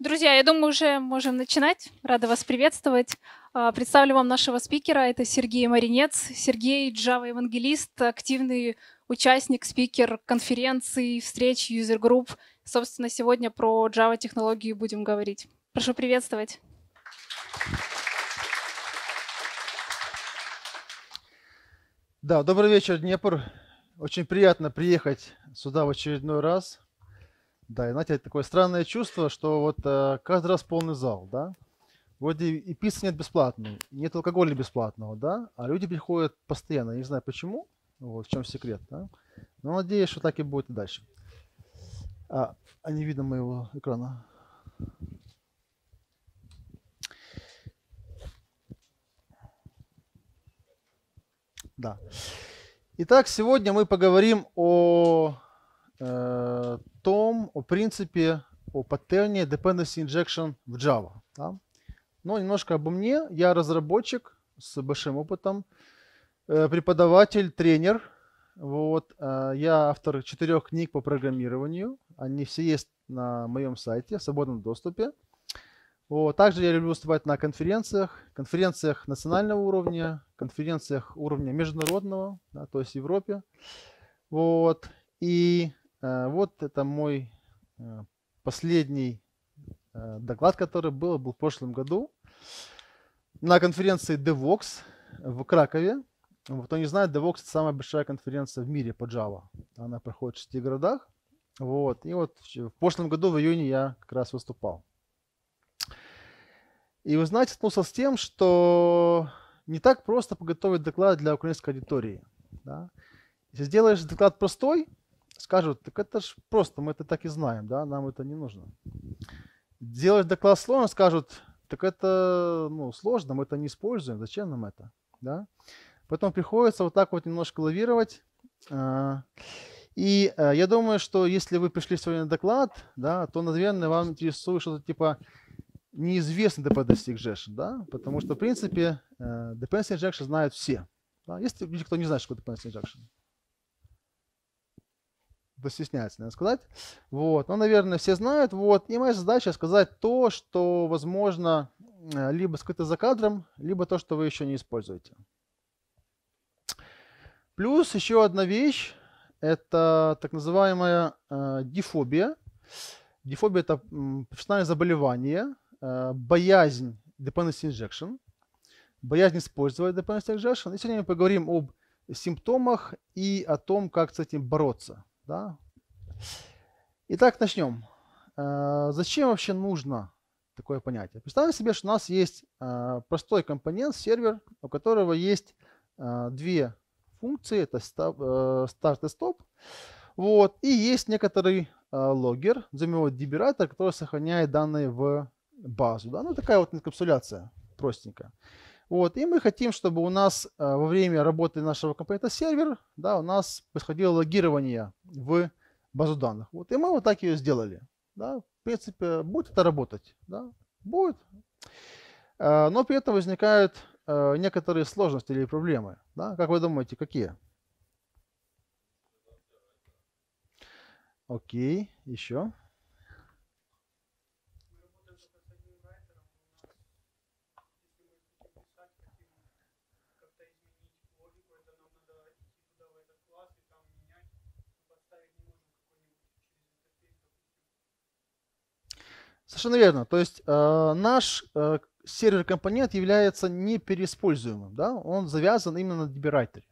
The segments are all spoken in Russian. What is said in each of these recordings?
Друзья, я думаю, уже можем начинать. Рада вас приветствовать. А, представлю вам нашего спикера. Это Сергей Маринец. Сергей – Java-евангелист, активный участник, спикер конференций, встреч, юзер-групп. Собственно, сегодня про Java-технологии будем говорить. Прошу приветствовать. Да, добрый вечер, Днепр. Очень приятно приехать сюда в очередной раз – да, и знаете, такое странное чувство, что вот э, каждый раз полный зал, да? Вроде и пиццы нет бесплатной, нет алкоголя бесплатного, да? А люди приходят постоянно, не знаю почему, вот в чем секрет, да? Но надеюсь, что так и будет и дальше. А, а не видно моего экрана. Да. Итак, сегодня мы поговорим о Э, том о принципе, о паттерне Dependency Injection в Java. Да? Но немножко обо мне. Я разработчик с большим опытом, э, преподаватель, тренер. Вот. Э, я автор четырех книг по программированию. Они все есть на моем сайте в свободном доступе. Вот. Также я люблю выступать на конференциях, конференциях национального уровня, конференциях уровня международного, да, то есть в Европе. Вот. И Э, вот это мой э, последний э, доклад, который был, был в прошлом году на конференции DevOps в Кракове. Кто не знает, DevOps это самая большая конференция в мире по Java. Она проходит в шести городах. Вот. И вот в прошлом году в июне я как раз выступал. И вы знаете, столкнулся с тем, что не так просто подготовить доклад для украинской аудитории. Да? Если сделаешь доклад простой, скажут, так это же просто, мы это так и знаем, да, нам это не нужно. Делать доклад сложно, скажут, так это ну, сложно, мы это не используем, зачем нам это, да. Поэтому приходится вот так вот немножко лавировать. А. И э, я думаю, что если вы пришли сегодня на доклад, да, то, наверное, вам интересует что-то типа неизвестный dependency injection, да, потому что, в принципе, э, dependency injection знают все. Да? Есть люди, кто не знает, что такое dependency injection? постесняется, наверное, сказать. Вот. Но, наверное, все знают. Вот. И моя задача сказать то, что, возможно, э, либо скрыто за кадром, либо то, что вы еще не используете. Плюс еще одна вещь – это так называемая э, дифобия. Дифобия – это профессиональное заболевание, э, боязнь dependency injection, боязнь использовать dependency injection. И сегодня мы поговорим об симптомах и о том, как с этим бороться. Да? Итак, начнем. Э, зачем вообще нужно такое понятие? Представим себе, что у нас есть э, простой компонент, сервер, у которого есть э, две функции, это старт и стоп. Вот. И есть некоторый логер, назовем его дебиратор, который сохраняет данные в базу. Да? Ну, такая вот инкапсуляция простенькая. Вот, и мы хотим, чтобы у нас э, во время работы нашего компонента сервер, да, у нас происходило логирование в базу данных. Вот, и мы вот так ее сделали. Да. В принципе, будет это работать? Да? Будет. Э, но при этом возникают э, некоторые сложности или проблемы. Да? Как вы думаете, какие? Окей, еще. Совершенно верно. То есть э, наш э, сервер-компонент является непереиспользуемым. Да? Он завязан именно на дебирайтере.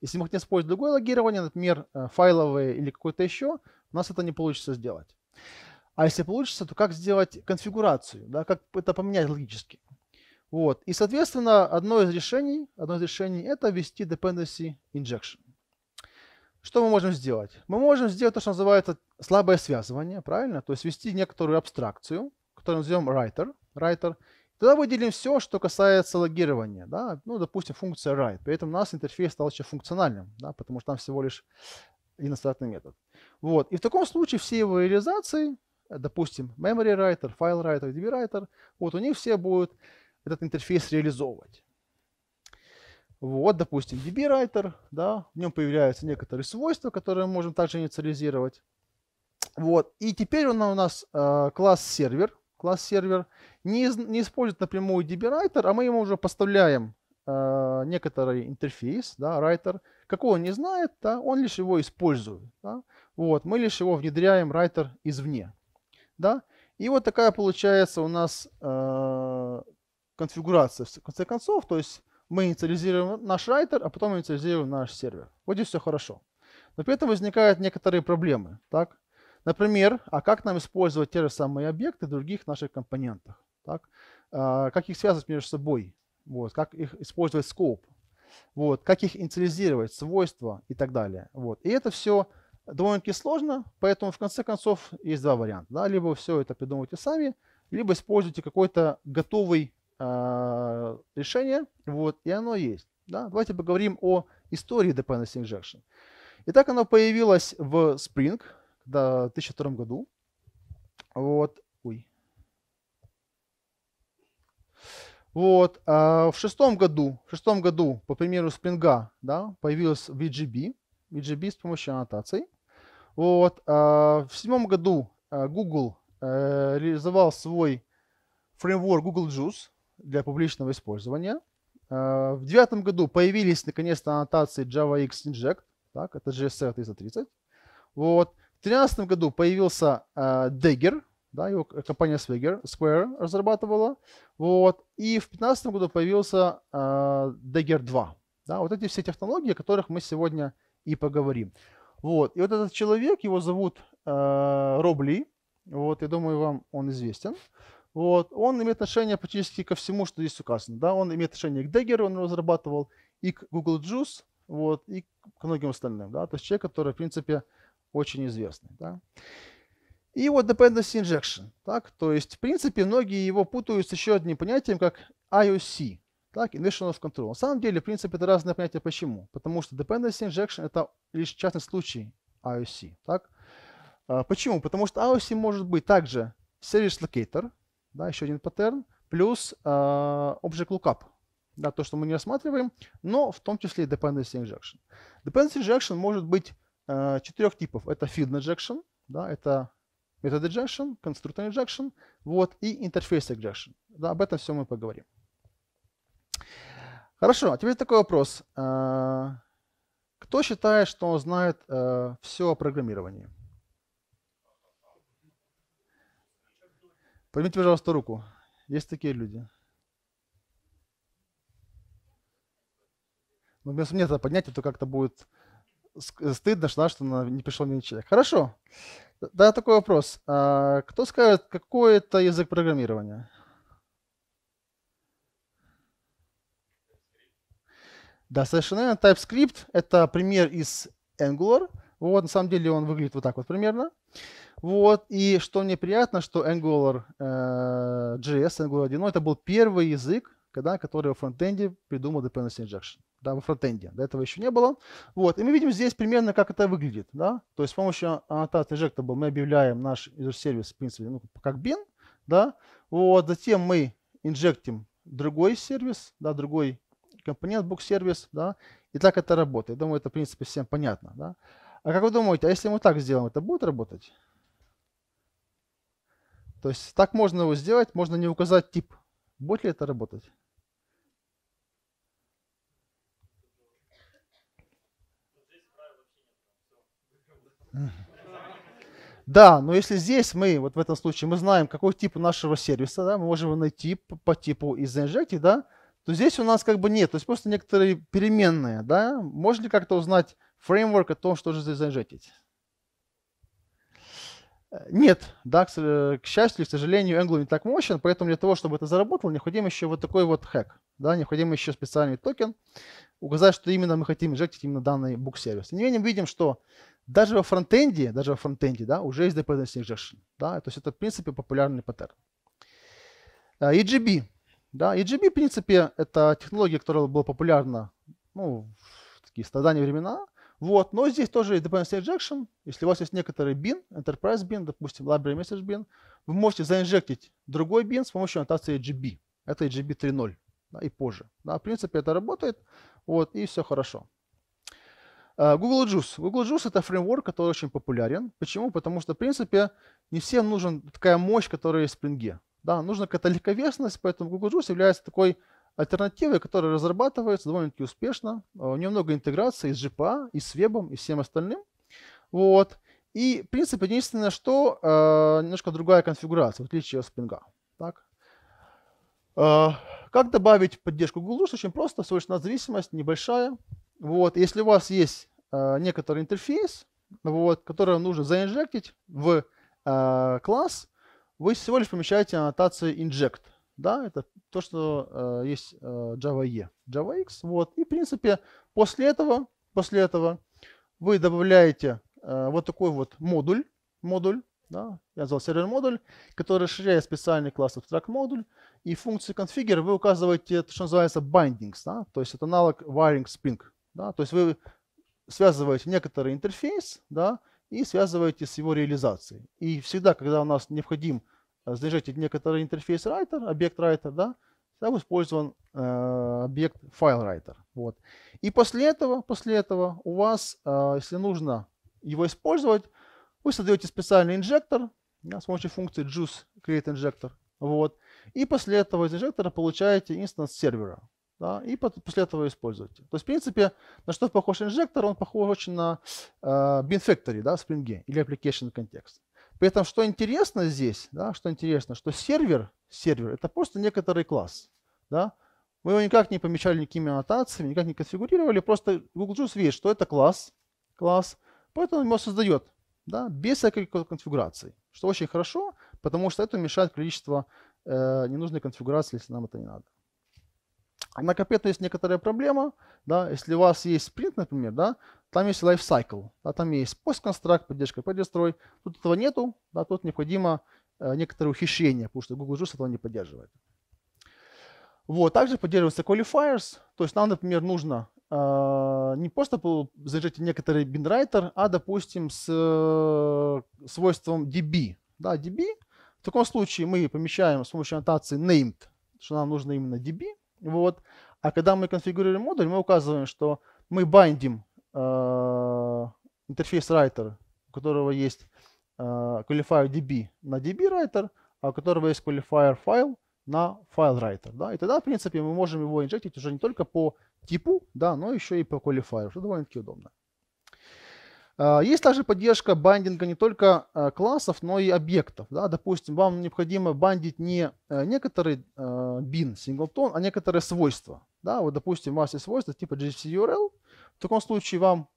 Если мы хотим использовать другое логирование, например, э, файловое или какое-то еще, у нас это не получится сделать. А если получится, то как сделать конфигурацию, да, как это поменять логически. Вот. И, соответственно, одно из решений, одно из решений это ввести dependency injection. Что мы можем сделать? Мы можем сделать то, что называется слабое связывание, правильно? То есть ввести некоторую абстракцию, которую назовем writer. writer. Тогда выделим все, что касается логирования. Да? Ну, допустим, функция write. При этом у нас интерфейс стал еще функциональным, да? потому что там всего лишь иностранный метод. Вот. И в таком случае все его реализации, допустим, memory writer, file writer, db writer, вот у них все будет этот интерфейс реализовывать. Вот, допустим, DB-райтер, да, в нем появляются некоторые свойства, которые мы можем также инициализировать. Вот, и теперь он у нас э, класс сервер, класс сервер не, из, не использует напрямую DB-райтер, а мы ему уже поставляем э, некоторый интерфейс, да, райтер, какого он не знает, да, он лишь его использует, да. Вот, мы лишь его внедряем, райтер, извне, да. И вот такая получается у нас э, конфигурация, в конце концов, то есть мы инициализируем наш райтер, а потом инициализируем наш сервер. Вот здесь все хорошо. Но при этом возникают некоторые проблемы. Так? Например, а как нам использовать те же самые объекты в других наших компонентах? Так? А, как их связывать между собой? Вот, как их использовать скоп? Вот, как их инициализировать, свойства и так далее. Вот. И это все довольно-таки сложно, поэтому в конце концов есть два варианта. Да? Либо все это придумывайте сами, либо используйте какой-то готовый а, решение, вот, и оно есть. Да? Давайте поговорим о истории Dependency Injection. Итак, оно появилось в Spring когда, в 2002 году. Вот, ой. Вот, э, в шестом году, в шестом году, по примеру Spring, да, появилась VGB, VGB с помощью аннотаций. Вот, э, в седьмом году Google э, реализовал свой фреймворк Google Juice, для публичного использования. Э, в девятом году появились наконец-то аннотации Java X Inject, так, это JSR 330. Вот. В тринадцатом году появился э, Dagger, да, его компания Swagger, Square разрабатывала. Вот. И в пятнадцатом году появился э, Dagger 2. Да, вот эти все технологии, о которых мы сегодня и поговорим. Вот. И вот этот человек, его зовут э, Роб Вот, я думаю, вам он известен. Вот. Он имеет отношение практически ко всему, что здесь указано. Да? Он имеет отношение к Dagger, он разрабатывал, и к Google Juice, вот, и к многим остальным. Да? То есть человек, который, в принципе, очень известный. Да? И вот Dependency Injection. Так? То есть, в принципе, многие его путают с еще одним понятием, как IOC. Так, Inversion of Control. На самом деле, в принципе, это разные понятия. Почему? Потому что Dependency Injection – это лишь частный случай IOC. Так? А, почему? Потому что IOC может быть также Service Locator – да, еще один паттерн, плюс э, Object Lookup, да, то, что мы не рассматриваем, но в том числе и Dependency Injection. Dependency Injection может быть э, четырех типов. Это Field Injection, да, это Method Injection, Constructor Injection, вот, и Interface Injection. Да, об этом все мы поговорим. Хорошо, а теперь такой вопрос. Э, кто считает, что он знает э, все о программировании? Поднимите, пожалуйста, руку. Есть такие люди? Ну, вместо мне это поднять, а то как-то будет стыдно, что, что не пришел мне человек. Хорошо. Да, такой вопрос. А кто скажет, какой это язык программирования? Да, совершенно верно. TypeScript – это пример из Angular. Вот, на самом деле он выглядит вот так вот примерно. Вот, и что мне приятно, что Angular э, JS, Angular 1, ну, это был первый язык, когда, который во фронтенде придумал dependency injection. Да, во фронтенде. До этого еще не было. Вот. И мы видим здесь примерно, как это выглядит. Да? То есть с помощью аннотации injectable мы объявляем наш user-сервис, в принципе, ну, как bin. Да? Вот. Затем мы инжектим другой сервис, да, другой компонент, book-сервис. Да? И так это работает. Я думаю, это, в принципе, всем понятно. Да? А как вы думаете, а если мы так сделаем, это будет работать? То есть так можно его сделать, можно не указать тип. Будет ли это работать? Да, но если здесь мы, вот в этом случае, мы знаем, какой тип нашего сервиса, да, мы можем его найти по типу из Injective, да, то здесь у нас как бы нет, то есть просто некоторые переменные, да, можно ли как-то узнать фреймворк о том, что же здесь Injective? Нет, DAX, к счастью, к сожалению, Angular не так мощен, поэтому для того, чтобы это заработало, необходим еще вот такой вот хэк. Да, необходим еще специальный токен, указать, что именно мы хотим инжектить именно данный бук-сервис. Тем не менее, видим, что даже во фронтенде, даже во фронтенде, да, уже есть dependency injection. Да, то есть это, в принципе, популярный паттерн. А, EGB. Да, EGB, в принципе, это технология, которая была популярна ну, в такие страдания времена, вот. Но здесь тоже есть дополнительный injection. Если у вас есть некоторый бин, enterprise бин, допустим, library message бин, вы можете заинжектить другой бин с помощью аннотации GB. Это GB 3.0 да, и позже. Да, в принципе, это работает, вот, и все хорошо. А, Google Juice. Google Juice это фреймворк, который очень популярен. Почему? Потому что, в принципе, не всем нужен такая мощь, которая есть в Spring. Да, нужна какая-то легковесность, поэтому Google Juice является такой альтернативы, которые разрабатываются довольно-таки успешно. Э, у нее много интеграции с GPA, и с вебом, и всем остальным. Вот. И, в принципе, единственное, что э, немножко другая конфигурация, в отличие от Spring. Так. Э, как добавить поддержку Google ну, что Очень просто, всего лишь зависимость небольшая. Вот. Если у вас есть э, некоторый интерфейс, вот, который нужно заинжектить в э, класс, вы всего лишь помещаете аннотацию inject. Да, это то, что э, есть э, Java E, Java X. Вот. И, в принципе, после этого, после этого вы добавляете э, вот такой вот модуль, модуль, да, я назвал сервер модуль, который расширяет специальный класс abstract модуль. И функции configure вы указываете, что называется bindings, да, то есть это аналог wiring spring. Да, то есть вы связываете некоторый интерфейс да, и связываете с его реализацией. И всегда, когда у нас необходим Э, содержите некоторый интерфейс writer, объект writer, да, там использован э, объект файл writer. Вот. И после этого, после этого у вас, э, если нужно его использовать, вы создаете специальный инжектор да, с помощью функции juice create injector. Вот. И после этого из инжектора получаете инстанс сервера. Да, и после этого используете. То есть, в принципе, на что похож инжектор, он похож очень на э, BeanFactory, да, Spring, или Application Context. При этом, что интересно здесь, да, что интересно, что сервер, сервер это просто некоторый класс. Да? Мы его никак не помечали никакими аннотациями, никак не конфигурировали, просто Google Juice видит, что это класс, класс, поэтому он его создает да, без всякой конфигурации, что очень хорошо, потому что это уменьшает количество э, ненужной конфигурации, если нам это не надо. А На Однокопетно есть некоторая проблема, да, если у вас есть print, например, да, там есть lifecycle, да, там есть постконстракт, поддержка, предестрой. Тут этого нету, да, тут необходимо э, некоторое ухищрение, потому что Google Juice этого не поддерживает. Вот, также поддерживаются qualifiers, то есть нам, например, нужно э, не просто зажать некоторый биндрайтер, а, допустим, с э, свойством db. Да, db, в таком случае мы помещаем с помощью аннотации named, что нам нужно именно db – вот. А когда мы конфигурируем модуль, мы указываем, что мы бандим э, интерфейс writer, у которого есть э, qualifier db на db writer, а у которого есть qualifier файл на файл writer. Да? И тогда, в принципе, мы можем его инжектировать уже не только по типу, да, но еще и по qualifier, что довольно-таки удобно. А, есть также поддержка бандинга не только а, классов, но и объектов. Да? Допустим, вам необходимо бандить не а, некоторый бин, синглтон, а некоторые свойства. Да? Вот, допустим, у вас есть свойства типа gcurl. В таком случае вам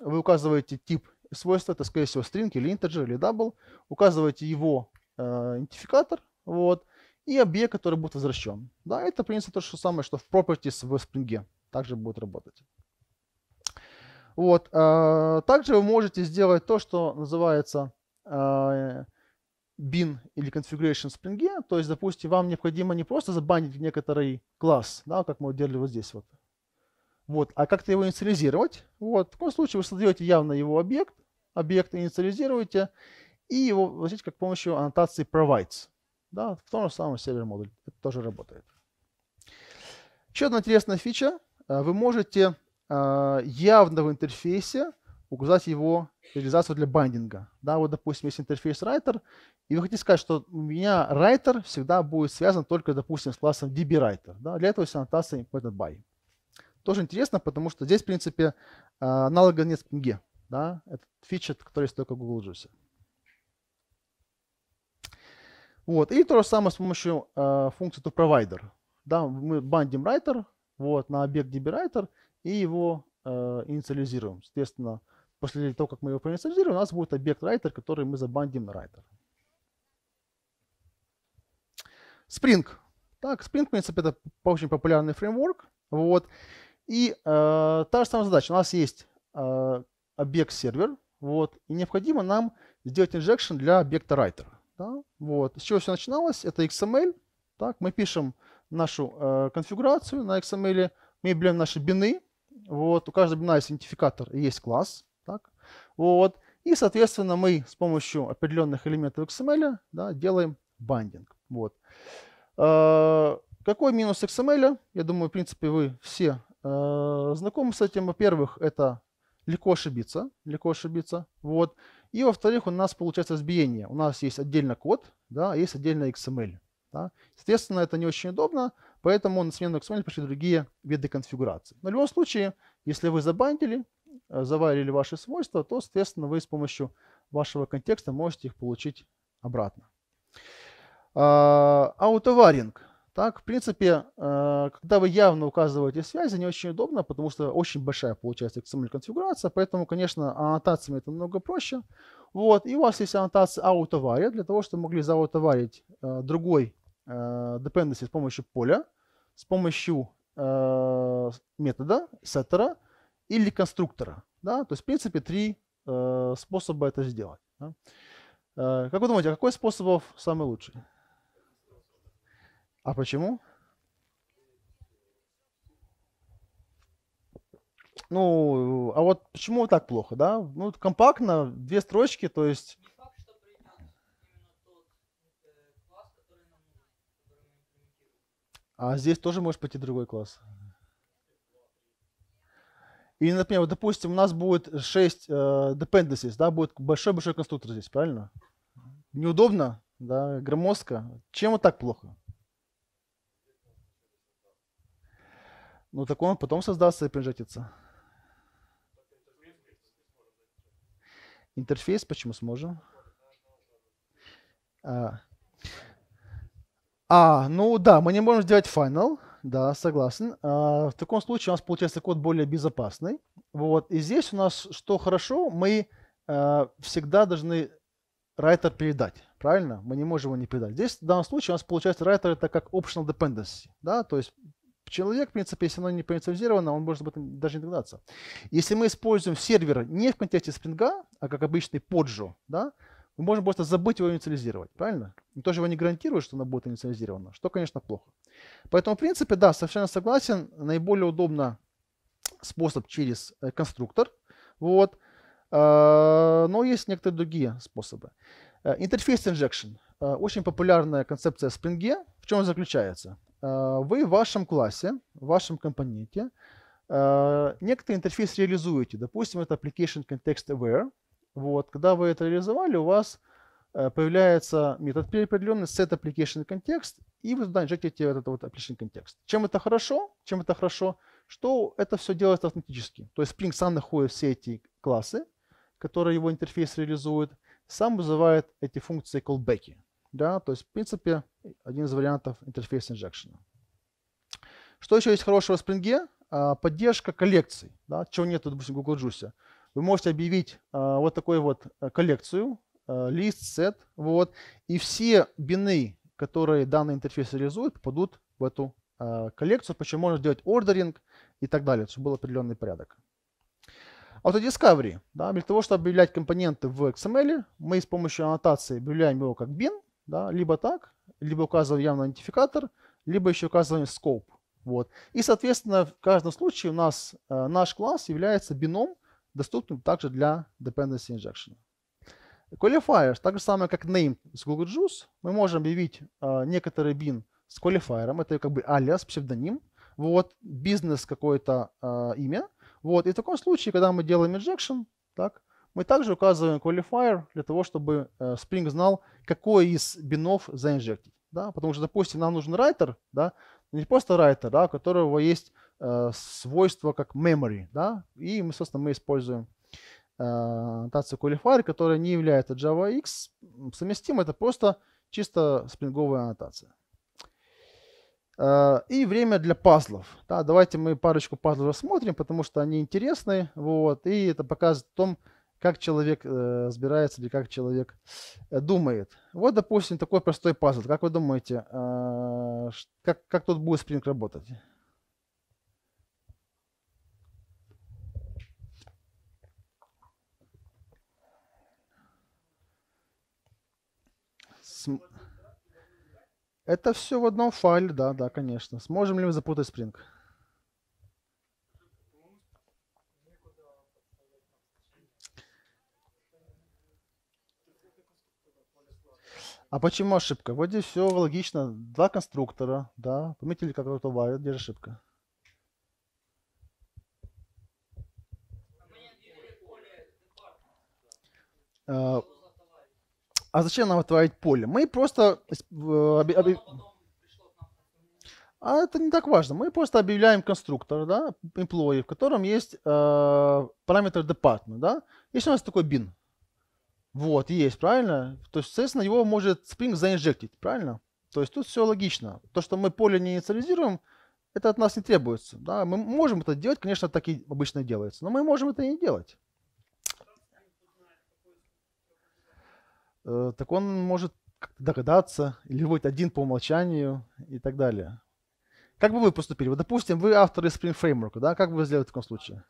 вы указываете тип свойства, это, скорее всего, string или integer или double, указываете его идентификатор, вот, и объект, который будет возвращен. Да, это, в принципе, то же самое, что в properties в Spring также будет работать. Вот. А, также вы можете сделать то, что называется а, bin или configuration в Spring, то есть, допустим, вам необходимо не просто забанить некоторый класс, да, как мы делали вот здесь вот, вот, а как-то его инициализировать. Вот, в таком случае вы создаете явно его объект, объект инициализируете и его возвращаете как помощью аннотации provides. Да, в том же самом сервер модуль. Это тоже работает. Еще одна интересная фича. А, вы можете а, явно в интерфейсе указать его реализацию для бандинга. Да, вот, допустим, есть интерфейс writer, и вы хотите сказать, что у меня writer всегда будет связан только, допустим, с классом dbWriter. Да? Для этого есть аннотация important by. Тоже интересно, потому что здесь, в принципе, а, аналога нет в пинге. Да? Это фича, который есть только в Google JS. Вот. И то же самое с помощью э, функции toProvider. Да, мы бандим writer вот, на объект dbWriter, и его э, инициализируем. Соответственно, после того, как мы его проинициализируем, у нас будет объект writer, который мы забандим на writer. Spring. Так, Spring, в принципе, это очень популярный фреймворк. Вот. И э, та же самая задача. У нас есть э, объект сервер, вот, и необходимо нам сделать инжекшн для объекта writer. Да? Вот. С чего все начиналось? Это XML. Так, мы пишем нашу э, конфигурацию на XML, мы берем наши бины, вот, у каждого бинарного есть идентификатор есть класс. Так? Вот. И, соответственно, мы с помощью определенных элементов XML да, делаем бандинг. Вот. А, какой минус XML? Я думаю, в принципе, вы все э, знакомы с этим. Во-первых, это легко ошибиться. Легко ошибиться. Вот. И, во-вторых, у нас получается сбиение. У нас есть отдельно код, да, а есть отдельно XML. Да? Соответственно, это не очень удобно, поэтому на смену XML пришли другие виды конфигурации. Но в любом случае, если вы забандили, э, заварили ваши свойства, то, соответственно, вы с помощью вашего контекста можете их получить обратно. А, аутоваринг. Так, в принципе, э, когда вы явно указываете связи, не очень удобно, потому что очень большая получается XML-конфигурация, поэтому, конечно, аннотациями это намного проще. Вот, и у вас есть аннотация аутовария, для того, чтобы могли заутоварить э, другой Э, dependency с помощью поля, с помощью э, метода, сеттера или конструктора. Да? То есть, в принципе, три э, способа это сделать. Да? Как вы думаете, а какой из способов самый лучший? А почему? Ну, а вот почему так плохо, да? Ну, компактно, две строчки, то есть А здесь тоже можешь пойти другой класс. И, например, вот, допустим, у нас будет 6 э, dependencies, да, будет большой-большой конструктор здесь, правильно? Неудобно, да, громоздко. Чем вот так плохо? Ну, так он потом создастся и принжетится. Интерфейс почему сможем? А, а, ну да, мы не можем сделать final, да, согласен. А, в таком случае у нас получается код более безопасный. Вот, и здесь у нас, что хорошо, мы а, всегда должны writer передать, правильно? Мы не можем его не передать. Здесь в данном случае у нас получается writer это как optional dependency, да, то есть человек, в принципе, если оно не поинициализировано, он может об этом даже не догадаться. Если мы используем сервер не в контексте спринга, а как обычный поджо, да, мы можем просто забыть его инициализировать, правильно? Никто же его не гарантирует, что она будет инициализирована, что, конечно, плохо. Поэтому, в принципе, да, совершенно согласен, наиболее удобно способ через э, конструктор, вот, а, но есть некоторые другие способы. Э, интерфейс injection. Э, очень популярная концепция в Spring. В чем заключается? Вы в вашем классе, в вашем компоненте некоторый интерфейс реализуете. Допустим, это Application Context Aware – вот. Когда вы это реализовали, у вас э, появляется метод переопределенный set application context, и вы туда инжектите вот этот вот application context. Чем это хорошо? Чем это хорошо? Что это все делается автоматически. То есть Spring сам находит все эти классы, которые его интерфейс реализует, сам вызывает эти функции callback. Да? То есть, в принципе, один из вариантов интерфейс инжекшена. Что еще есть хорошего в Spring? А, поддержка коллекций, да? чего нет, допустим, в Google Juice вы можете объявить э, вот такую вот э, коллекцию, э, лист, сет, вот, и все бины, которые данный интерфейс реализует, попадут в эту коллекцию, причем можно сделать ордеринг и так далее, чтобы был определенный порядок. Auto-discovery. Да, для того, чтобы объявлять компоненты в XML, мы с помощью аннотации объявляем его как bin, да, либо так, либо указываем явно идентификатор, либо еще указываем scope. Вот. И, соответственно, в каждом случае у нас э, наш класс является бином, доступным также для dependency injection. Qualifier, так же самое, как name с Google Juice, мы можем объявить э, некоторый бин с qualifier, это как бы алиас, псевдоним, вот, бизнес какое-то э, имя, вот, и в таком случае, когда мы делаем injection, так, мы также указываем qualifier для того, чтобы э, Spring знал, какой из бинов заинжектить, да, потому что, допустим, нам нужен writer, да, не просто writer, да, у которого есть э, свойство как memory, да, и, мы, собственно, мы используем нотацию э, qualifier, которая не является JavaX, совместим, это просто чисто спринговая аннотация. Э, и время для пазлов. Да, давайте мы парочку пазлов рассмотрим, потому что они интересны. Вот, и это показывает о том, как человек э, разбирается или как человек э, думает. Вот, допустим, такой простой пазл. Как вы думаете, э, как, как тут будет спринг работать? Это все в одном файле, да, да, конечно. Сможем ли мы запутать спринг? А почему ошибка? Вроде все логично. Два конструктора, да. Пометили, как это бывает. Где же ошибка? А, а зачем нам отворить поле? Мы просто... А это не так важно. Мы просто объявляем конструктор, да, employee, в котором есть э, параметр department, да. Есть у нас такой bin, вот, есть, правильно? То есть, соответственно, его может Spring заинжектить, правильно? То есть тут все логично. То, что мы поле не инициализируем, это от нас не требуется. Да? Мы можем это делать, конечно, так и обычно делается, но мы можем это и не делать. Э, так он может догадаться или будет один по умолчанию и так далее. Как бы вы поступили? Вот, допустим, вы авторы Spring Framework, да? Как бы вы сделали в таком случае?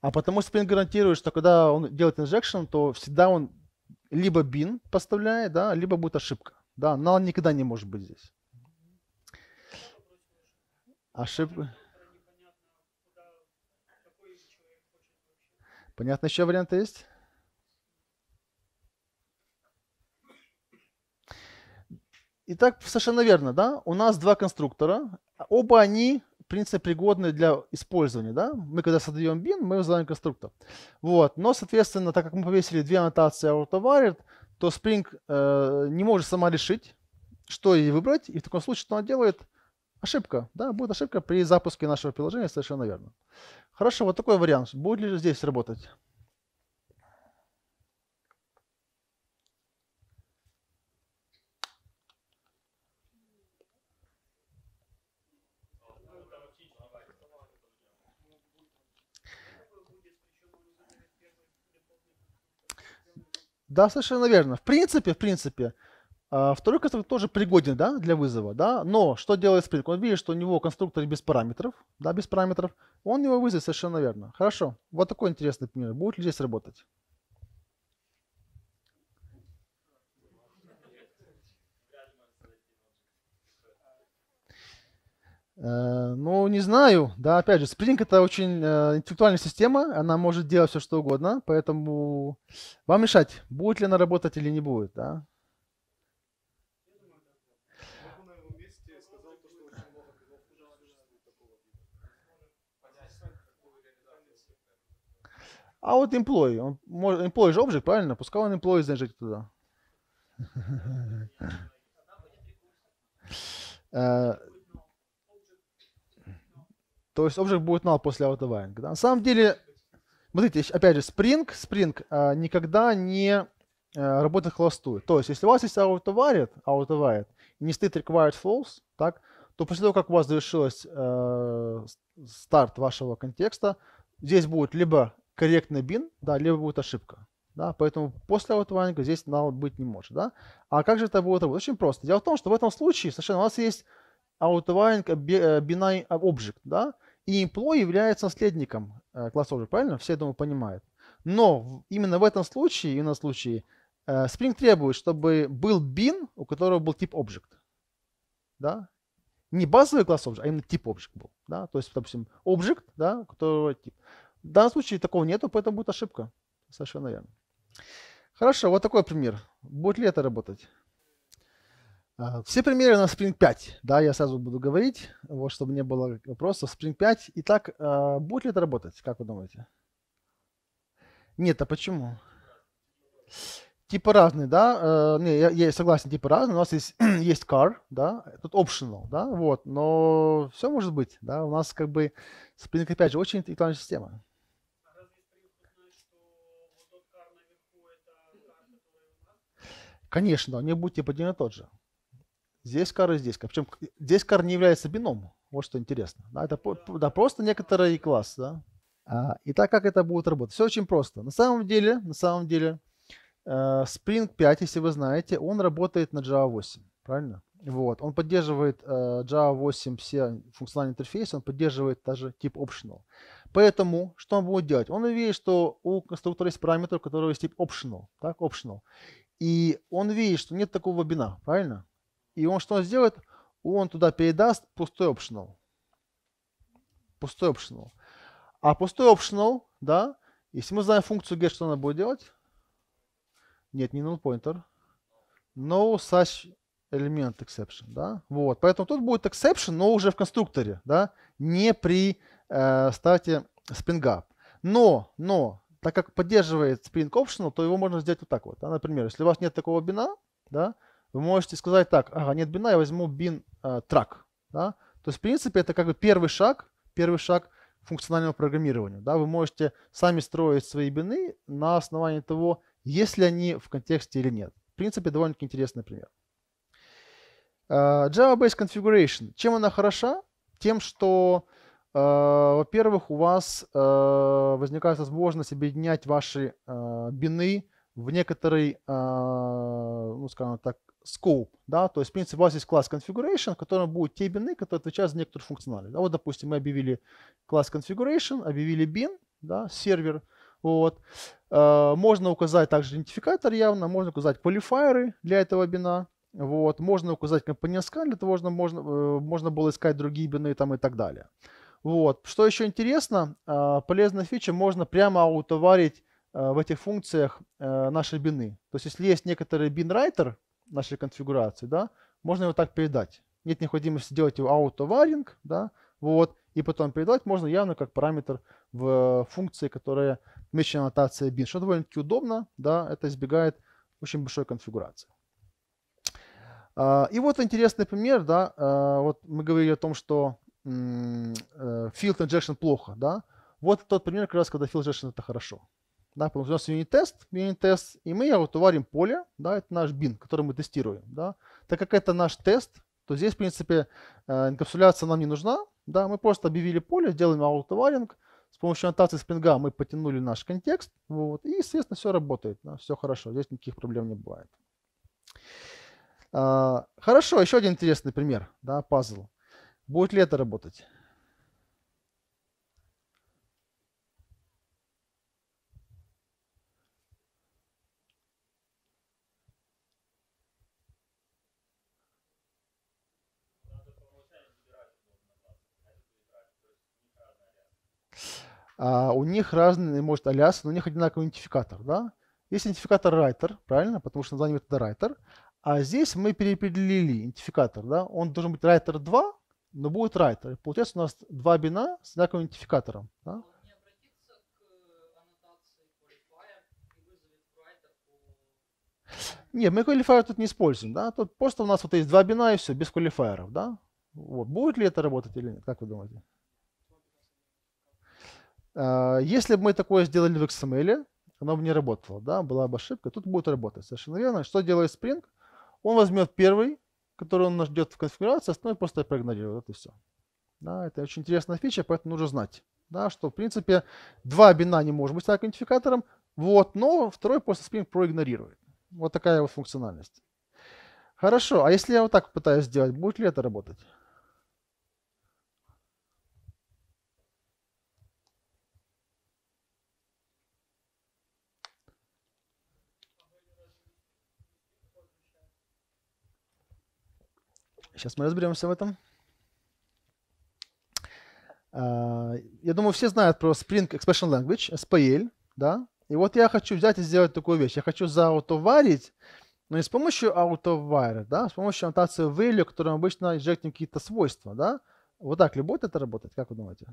А потому что Spring гарантирует, что когда он делает injection, то всегда он либо бин поставляет, да, либо будет ошибка. Да, null никогда не может быть здесь. Ошибка. Понятно, еще варианты есть? Итак, совершенно верно, да? У нас два конструктора. Оба они принципе, пригодны для использования. Да? Мы когда создаем бин, мы вызываем конструктор. Вот. Но, соответственно, так как мы повесили две аннотации AutoWired, то Spring э, не может сама решить, что ей выбрать. И в таком случае, что она делает? Ошибка. Да, будет ошибка при запуске нашего приложения, совершенно верно. Хорошо, вот такой вариант. Будет ли здесь работать? Да, совершенно верно. В принципе, в принципе, а, второй конструктор тоже пригоден да, для вызова, да, но что делает Spring? Он видит, что у него конструктор без параметров, да, без параметров, он его вызовет совершенно верно. Хорошо, вот такой интересный пример. Будет ли здесь работать? Э, ну, не знаю. Да, опять же, Spring это очень э, интеллектуальная система, она может делать все что угодно, поэтому вам мешать будет ли она работать или не будет, да. А вот employee, он, может, employee же object, правильно? Пускай он employee зажжет туда. Э, то есть обжиг будет null после outline. Да? На самом деле, смотрите, опять же, Spring, Spring а, никогда не а, работает холостую. То есть, если у вас есть outwired, outwired, не стоит required false, так, то после того, как у вас завершилась э, старт вашего контекста, здесь будет либо корректный бин, да, либо будет ошибка. Да, поэтому после аутованинга здесь null быть не может. Да? А как же это будет работать? Очень просто. Дело в том, что в этом случае совершенно у нас есть outline binary object, да, и employee является наследником э, класса object, правильно? Все, я думаю, понимают. Но именно в этом случае, именно в случае, э, Spring требует, чтобы был bin, у которого был тип object, да, не базовый класс object, а именно тип object был, да, то есть, допустим, object, да, у которого тип. В данном случае такого нету, поэтому будет ошибка, совершенно верно. Хорошо, вот такой пример. Будет ли это работать? Все примеры на Spring 5, да, я сразу буду говорить, вот, чтобы не было вопросов. Spring 5, итак, а, будет ли это работать, как вы думаете? Нет, а почему? Типа разные, да, э, не, я, я согласен, типа разные, у нас есть, есть car, да, тут optional, да, вот, но все может быть, да, у нас как бы Spring, опять же, очень интеллектуальная система. Конечно, у них будет типа один и тот же. Здесь кар и здесь кар. Причем э, здесь кар не является бином. Вот что интересно. Да, это да, просто некоторый класс. Да? А, и так как это будет работать? Все очень просто. На самом деле, на самом деле, э, Spring 5, если вы знаете, он работает на Java 8. Правильно? Вот. Он поддерживает э, Java 8 все функциональные интерфейсы, он поддерживает даже тип optional. Поэтому что он будет делать? Он увидит, что у конструктора есть параметр, который которого есть тип optional. Так, optional. И он видит, что нет такого бина, правильно? И он что он сделает? Он туда передаст пустой optional. Пустой optional. А пустой optional, да, если мы знаем функцию get, что она будет делать? Нет, не null pointer. No such element exception, да? Вот, поэтому тут будет exception, но уже в конструкторе, да, не при э, старте spring up. Но, но, так как поддерживает Spring Optional, то его можно сделать вот так вот. Да? Например, если у вас нет такого бина, да, вы можете сказать так, ага, нет бина, я возьму бин э, трак. Да? То есть, в принципе, это как бы первый шаг, первый шаг функционального программирования. Да? Вы можете сами строить свои бины на основании того, есть ли они в контексте или нет. В принципе, довольно-таки интересный пример. Э, Java-based configuration. Чем она хороша? Тем, что, э, во-первых, у вас возникает возможность объединять ваши бины, в некоторый, а, ну, скажем так, scope, да, то есть, в принципе, у вас есть класс configuration, в котором будут те бины, которые отвечают за некоторую функциональность. Да, вот, допустим, мы объявили класс configuration, объявили bin, да, сервер, вот. А, можно указать также идентификатор явно, можно указать квалифайеры для этого бина, вот. Можно указать компонент scan, для того, чтобы можно, э, можно было искать другие бины там и так далее. Вот. Что еще интересно, а, полезная фича, можно прямо аутоварить Э, в этих функциях э, нашей бины. То есть если есть некоторый бин бинрайтер нашей конфигурации, да, можно его так передать. Нет необходимости делать его аутоваринг, да, вот, и потом передать можно явно как параметр в функции, которая вмещена аннотация bin, что довольно-таки удобно, да, это избегает очень большой конфигурации. А, и вот интересный пример, да, э, вот мы говорили о том, что field injection плохо, да, вот тот пример как раз, когда field injection это хорошо. Да, потому что у нас юнит-тест, юнит-тест, и мы утоварим поле, да, это наш бин, который мы тестируем. Да. Так как это наш тест, то здесь, в принципе, э, инкапсуляция нам не нужна. Да, мы просто объявили поле, делаем аутоваринг, с помощью аннотации спринга мы потянули наш контекст, вот, и, естественно, все работает, да, все хорошо, здесь никаких проблем не бывает. А, хорошо, еще один интересный пример, да, пазл. Будет ли это работать? А, у них разные, может, алиасы, но у них одинаковый идентификатор, да? Есть идентификатор writer, правильно, потому что название это writer, а здесь мы переопределили идентификатор, да? Он должен быть writer 2, но будет writer. Получается у нас два бина с одинаковым идентификатором, да? Э, нет, мы квалифайер тут не используем, да? Тут просто у нас вот есть два бина и все, без квалифайеров, да? Вот. Будет ли это работать или нет, как вы думаете? А, если бы мы такое сделали в XML, оно бы не работало, да, была бы ошибка. Тут будет работать, совершенно верно. Что делает Spring? Он возьмет первый, который он ждет в конфигурации, остальной просто проигнорирует, это все. Да, это очень интересная фича, поэтому нужно знать, да, что в принципе два бина не может быть так вот, но второй просто Spring проигнорирует. Вот такая вот функциональность. Хорошо, а если я вот так пытаюсь сделать, будет ли это работать? Сейчас мы разберемся в этом. А, я думаю, все знают про Spring Expression Language, SPL, да? И вот я хочу взять и сделать такую вещь. Я хочу заутоварить, но не с помощью autowire, да, а с помощью аннотации value, которым обычно инжектим какие-то свойства, да? Вот так ли будет это работать, как вы думаете?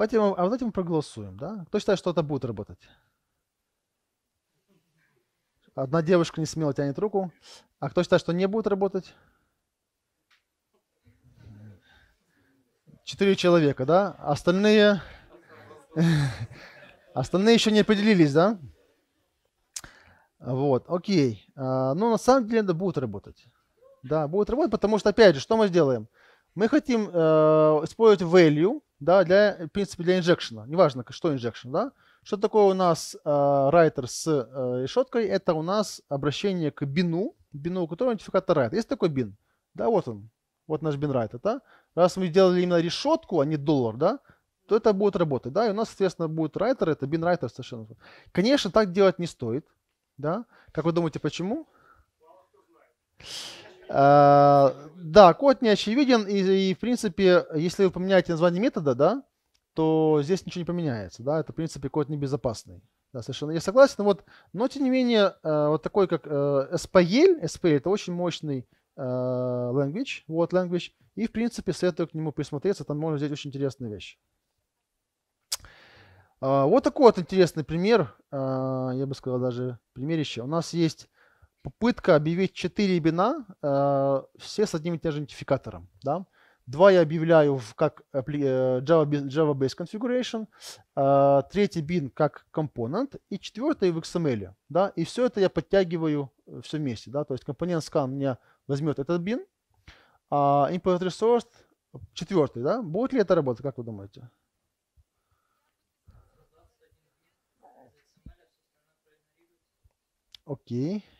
Давайте мы, а давайте мы проголосуем, да? Кто считает, что это будет работать? Одна девушка не смело тянет руку. А кто считает, что не будет работать? Четыре человека, да? Остальные... Остальные еще не определились, да? Вот, окей. А, ну, на самом деле, это будет работать. Да, будет работать, потому что, опять же, что мы сделаем? Мы хотим э, использовать value, да, для, в принципе, для инжекшена, неважно, что инжекшен, да. Что такое у нас э, райтер э, с э, решеткой? Это у нас обращение к бину, бину, у которого идентификатор write. Есть такой бин? Да, вот он. Вот наш бин write, да? Раз мы сделали именно решетку, а не доллар, да, то это будет работать, да, и у нас, соответственно, будет райтер, это бин райтер совершенно. Конечно, так делать не стоит, да. Как вы думаете, почему? Мало кто знает. Э, да, код не очевиден, и, и в принципе, если вы поменяете название метода, да, то здесь ничего не поменяется, да, это в принципе код небезопасный. Да, совершенно я согласен, вот, но тем не менее, э, вот такой как э, SPL, SPL это очень мощный language, вот language, и в принципе советую к нему присмотреться, там можно взять очень интересные вещи. Вот такой вот интересный пример, я бы сказал даже примерище. У нас есть попытка объявить четыре бина, э, все с одним и тем же идентификатором. Да? Два я объявляю в, как э, Java, Java Base Configuration, э, третий бин как компонент и четвертый в XML. Да? И все это я подтягиваю э, все вместе. Да? То есть компонент scan мне возьмет этот бин, а input resource четвертый. Да? Будет ли это работать, как вы думаете? Окей. Okay.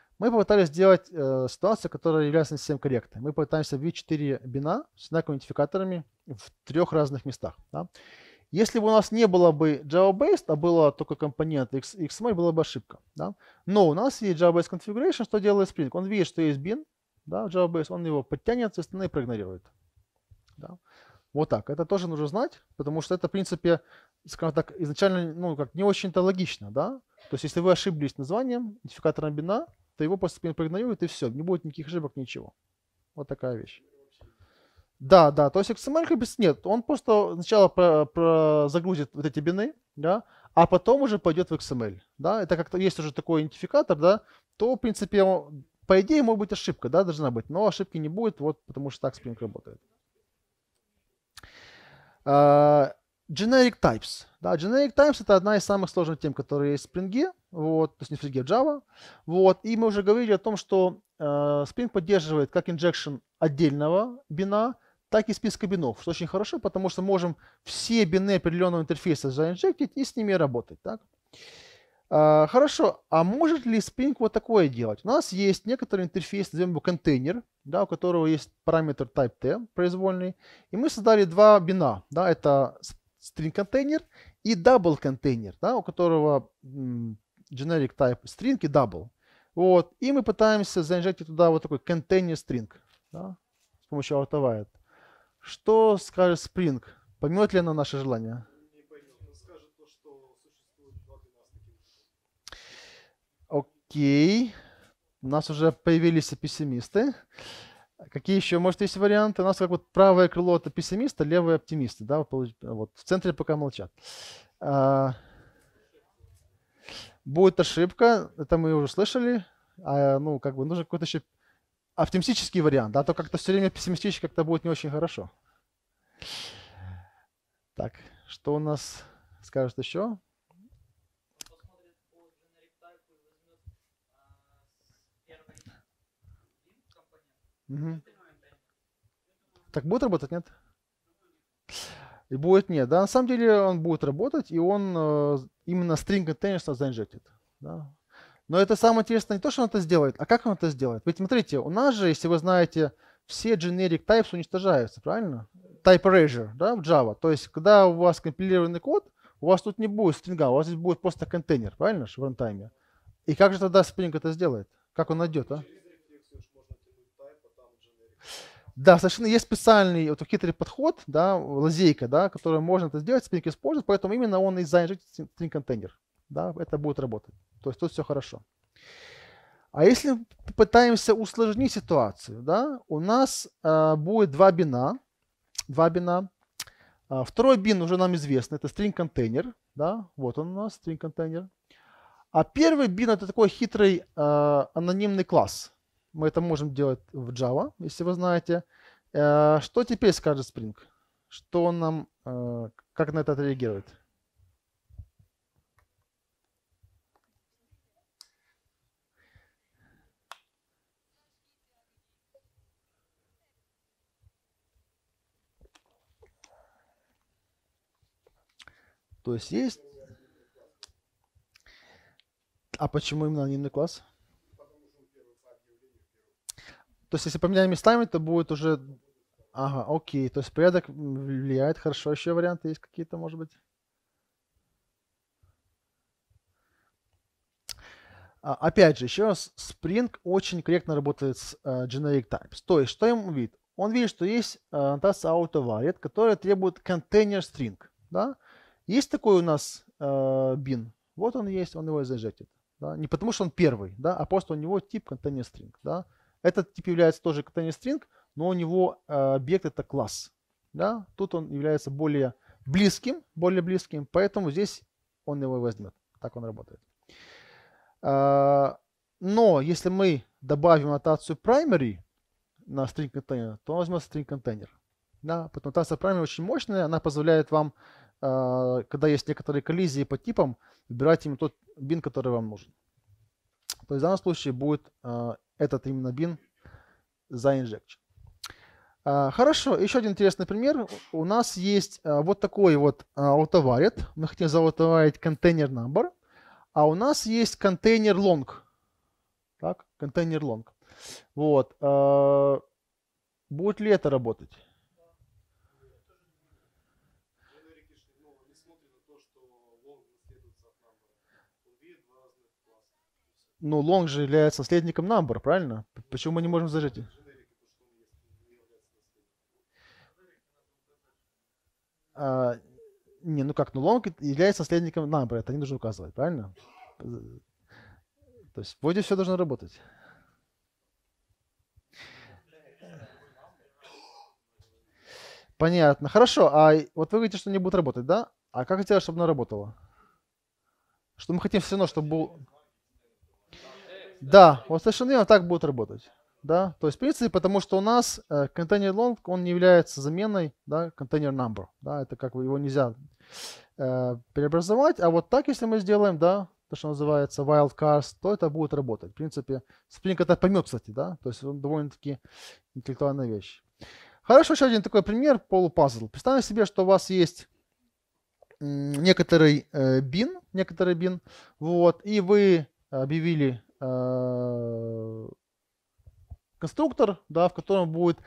Мы попытались сделать э, ситуацию, которая является не совсем корректной. Мы пытаемся объявить 4 бина с знаковыми идентификаторами в трех разных местах. Да? Если бы у нас не было бы Java-based, а было только компонент X, XML, была бы ошибка. Да? Но у нас есть Java-based configuration, что делает Spring. Он видит, что есть bin, да, Java-based, он его подтянет, все остальные проигнорирует. Да? Вот так. Это тоже нужно знать, потому что это, в принципе, скажем так, изначально ну, как не очень-то логично. Да? То есть, если вы ошиблись названием идентификатора бина, ты его просто проигнорирует, и все, не будет никаких ошибок, ничего. Вот такая вещь. Да, да, то есть XML без нет, он просто сначала про, про загрузит вот эти бины, да, а потом уже пойдет в XML, да, это как-то есть уже такой идентификатор, да, то, в принципе, он, по идее, может быть ошибка, да, должна быть, но ошибки не будет, вот потому что так Spring работает. Uh, generic types, да, generic types это одна из самых сложных тем, которые есть в Spring, вот, то есть не в фриге Java. Вот, и мы уже говорили о том, что э, Spring поддерживает как инжекшн отдельного бина, так и списка бинов, что очень хорошо, потому что можем все бины определенного интерфейса заинжектить и с ними работать. Так? Э, хорошо, а может ли Spring вот такое делать? У нас есть некоторый интерфейс, назовем его контейнер, да, у которого есть параметр type t произвольный, и мы создали два бина, да, это string контейнер и double контейнер, да, у которого generic type string и double. Вот. И мы пытаемся заинжектить туда вот такой container string да, с помощью AutoWide. Что скажет Spring? Поймет ли она наше желание? Не поймет. скажет то, что существует баг у Окей. У нас уже появились пессимисты. Какие еще, может, есть варианты? У нас как вот правое крыло это пессимисты, левое оптимисты. Да? Вот в центре пока молчат. А, будет ошибка, это мы уже слышали, а, ну, как бы нужен какой-то еще оптимистический вариант, да, то как-то все время пессимистически как-то будет не очень хорошо. Так, что у нас скажут еще? Угу. Так будет работать, нет? будет нет. Да, на самом деле он будет работать, и он э, именно string container заинжектит. Да. Но это самое интересное не то, что он это сделает, а как он это сделает. Ведь смотрите, у нас же, если вы знаете, все generic types уничтожаются, правильно? Type erasure да, в Java. То есть, когда у вас компилированный код, у вас тут не будет стринга, у вас здесь будет просто контейнер, правильно, в рантайме. И как же тогда Spring это сделает? Как он найдет, а? Да, совершенно есть специальный вот, хитрый подход, да, лазейка, да, которую можно это сделать, Spring использовать, поэтому именно он и заинжит Spring контейнер. Да, это будет работать. То есть тут все хорошо. А если попытаемся усложнить ситуацию, да, у нас э, будет два бина. Два бина. А, второй бин уже нам известен, это string контейнер. Да, вот он у нас, string контейнер. А первый бин это такой хитрый э, анонимный класс. Мы это можем делать в Java, если вы знаете. Э, что теперь скажет Spring? Что он нам, э, как на это отреагирует? То есть есть... А почему именно анонимный класс? То есть, если поменять местами, то будет уже... Ага, окей. То есть, порядок влияет. Хорошо, еще варианты есть какие-то, может быть? А, опять же, еще раз, Spring очень корректно работает с uh, generic types. То есть, что он видит? Он видит, что есть uh, аннотация autovariant, которая требует контейнер string. Да? Есть такой у нас uh, bin. Вот он есть, он его зажетит. Да? Не потому, что он первый, да, а просто у него тип контейнер string. Да? Uh, этот тип является тоже катание стринг, но у него э, объект это класс. Да? Тут он является более близким, более близким, поэтому здесь он его возьмет. Так он работает. А, но если мы добавим аннотацию primary на string контейнер, то он возьмет string контейнер. Да? Поэтому аннотация primary очень мощная, она позволяет вам, э, когда есть некоторые коллизии по типам, выбирать именно тот бин, который вам нужен. То есть в данном случае будет э, этот именно бин за injection. А, хорошо, еще один интересный пример. У нас есть а, вот такой вот а, аутоварит. Мы хотим заутоварить контейнер number, а у нас есть контейнер long. Так, контейнер long. Вот. Будет ли это работать? Ну, Лонг же является наследником Number, правильно? Почему мы не можем зажить? А, не, ну как, ну Лонг является наследником Number, это не нужно указывать, правильно? То есть вроде все должно работать. Понятно. Хорошо, а вот вы говорите, что не будет работать, да? А как сделать, чтобы она работала? Что мы хотим все равно, чтобы был... Да, вот совершенно верно, так будет работать. Да? То есть, в принципе, потому что у нас э, контейнер long, он не является заменой да, контейнер number. Да? Это как бы его нельзя э, преобразовать. А вот так, если мы сделаем, да, то, что называется wildcards, то это будет работать. В принципе, Spring это поймет, кстати, да, то есть он довольно-таки интеллектуальная вещь. Хорошо, еще один такой пример, полупазл. Представьте себе, что у вас есть некоторый э, бин, некоторый бин, вот, и вы объявили Э, конструктор, да, в котором будет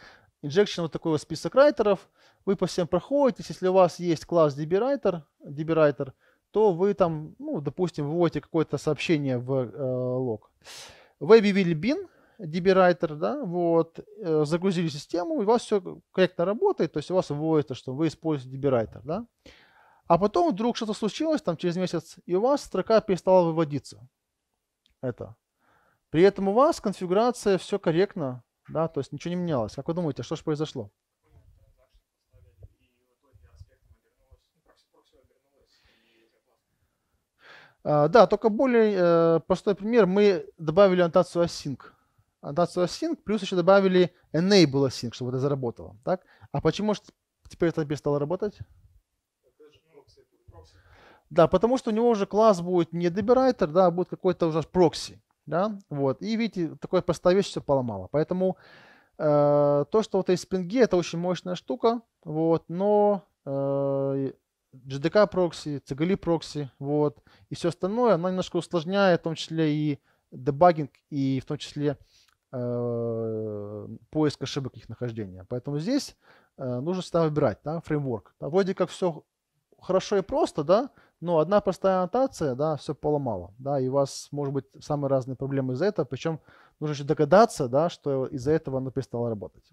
injection вот такой вот список райтеров. Вы по всем проходите, Если у вас есть класс dbWriter, dbWriter то вы там, ну, допустим, вводите какое-то сообщение в э, лог. Вы объявили bin, dbWriter, да, вот, э, загрузили систему, и у вас все корректно работает, то есть у вас вводится, что вы используете dbWriter, да. А потом вдруг что-то случилось там через месяц, и у вас строка перестала выводиться. Это. При этом у вас конфигурация все корректно, да, то есть ничего не менялось. Как вы думаете, что же произошло? А, да, только более э, простой пример. Мы добавили аннотацию async. Аннотацию async, плюс еще добавили enable async, чтобы это заработало. Так? А почему же теперь это перестало работать? Да, потому что у него уже класс будет не добирайтер, да, а будет какой-то уже прокси да, вот, и видите, такое простая вещь все поломало. поэтому э, то, что вот есть спринги, это очень мощная штука, вот, но э, GDK прокси, CGLI прокси, вот, и все остальное, оно немножко усложняет, в том числе и дебагинг, и в том числе э, поиск ошибок их нахождения. Поэтому здесь э, нужно всегда выбирать да, фреймворк. Да, вроде как все хорошо и просто, да, но ну, одна простая аннотация, да, все поломала, да, и у вас может быть самые разные проблемы из-за этого, причем нужно еще догадаться, да, что из-за этого оно перестало работать.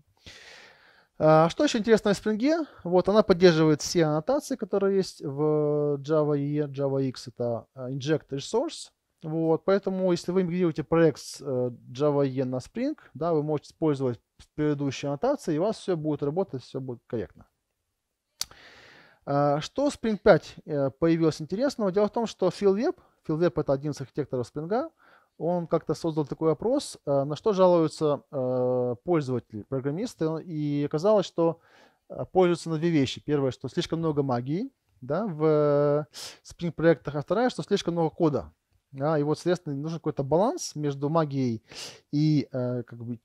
А, что еще интересно в Spring? Вот, она поддерживает все аннотации, которые есть в Java EE, Java X это а, inject resource. Вот, поэтому, если вы мигрируете проект с э, Java EE на Spring, да, вы можете использовать предыдущие аннотации, и у вас все будет работать, все будет корректно. А, что Spring 5 э, появилось интересного? Дело в том, что Phil Webb, Phil Webb это один из архитекторов Spring, он как-то создал такой опрос, э, на что жалуются э, пользователи, программисты, и оказалось, что пользуются на две вещи. Первое, что слишком много магии да, в Spring проектах, а второе, что слишком много кода. Да, и вот, соответственно, нужен какой-то баланс между магией и как бы,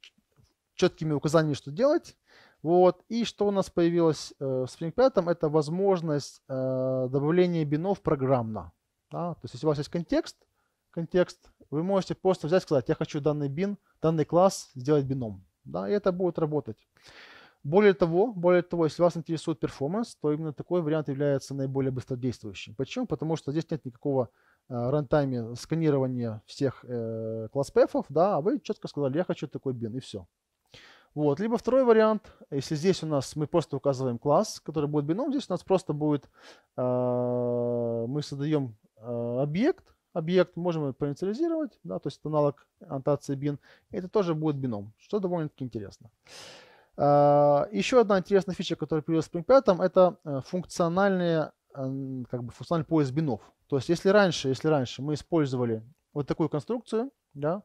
четкими указаниями, что делать, вот. И что у нас появилось э, в Spring 5, это возможность э, добавления бинов программно. Да? То есть если у вас есть контекст, контекст, вы можете просто взять и сказать, я хочу данный бин, данный класс сделать бином. Да? И это будет работать. Более того, более того, если вас интересует перформанс, то именно такой вариант является наиболее быстродействующим. Почему? Потому что здесь нет никакого э, рантайме сканирования всех э, класс пэфов, да, а вы четко сказали, я хочу такой бин, и все. Вот. Либо второй вариант, если здесь у нас мы просто указываем класс, который будет бином, здесь у нас просто будет, э, мы создаем э, объект, объект можем проинициализировать, да, то есть аналог аннотации бин, это тоже будет бином, что довольно-таки интересно. Э, еще одна интересная фича, которая появилась в Spring 5, это э, функциональные, э, как бы функциональный поиск бинов. То есть если раньше, если раньше мы использовали вот такую конструкцию, да,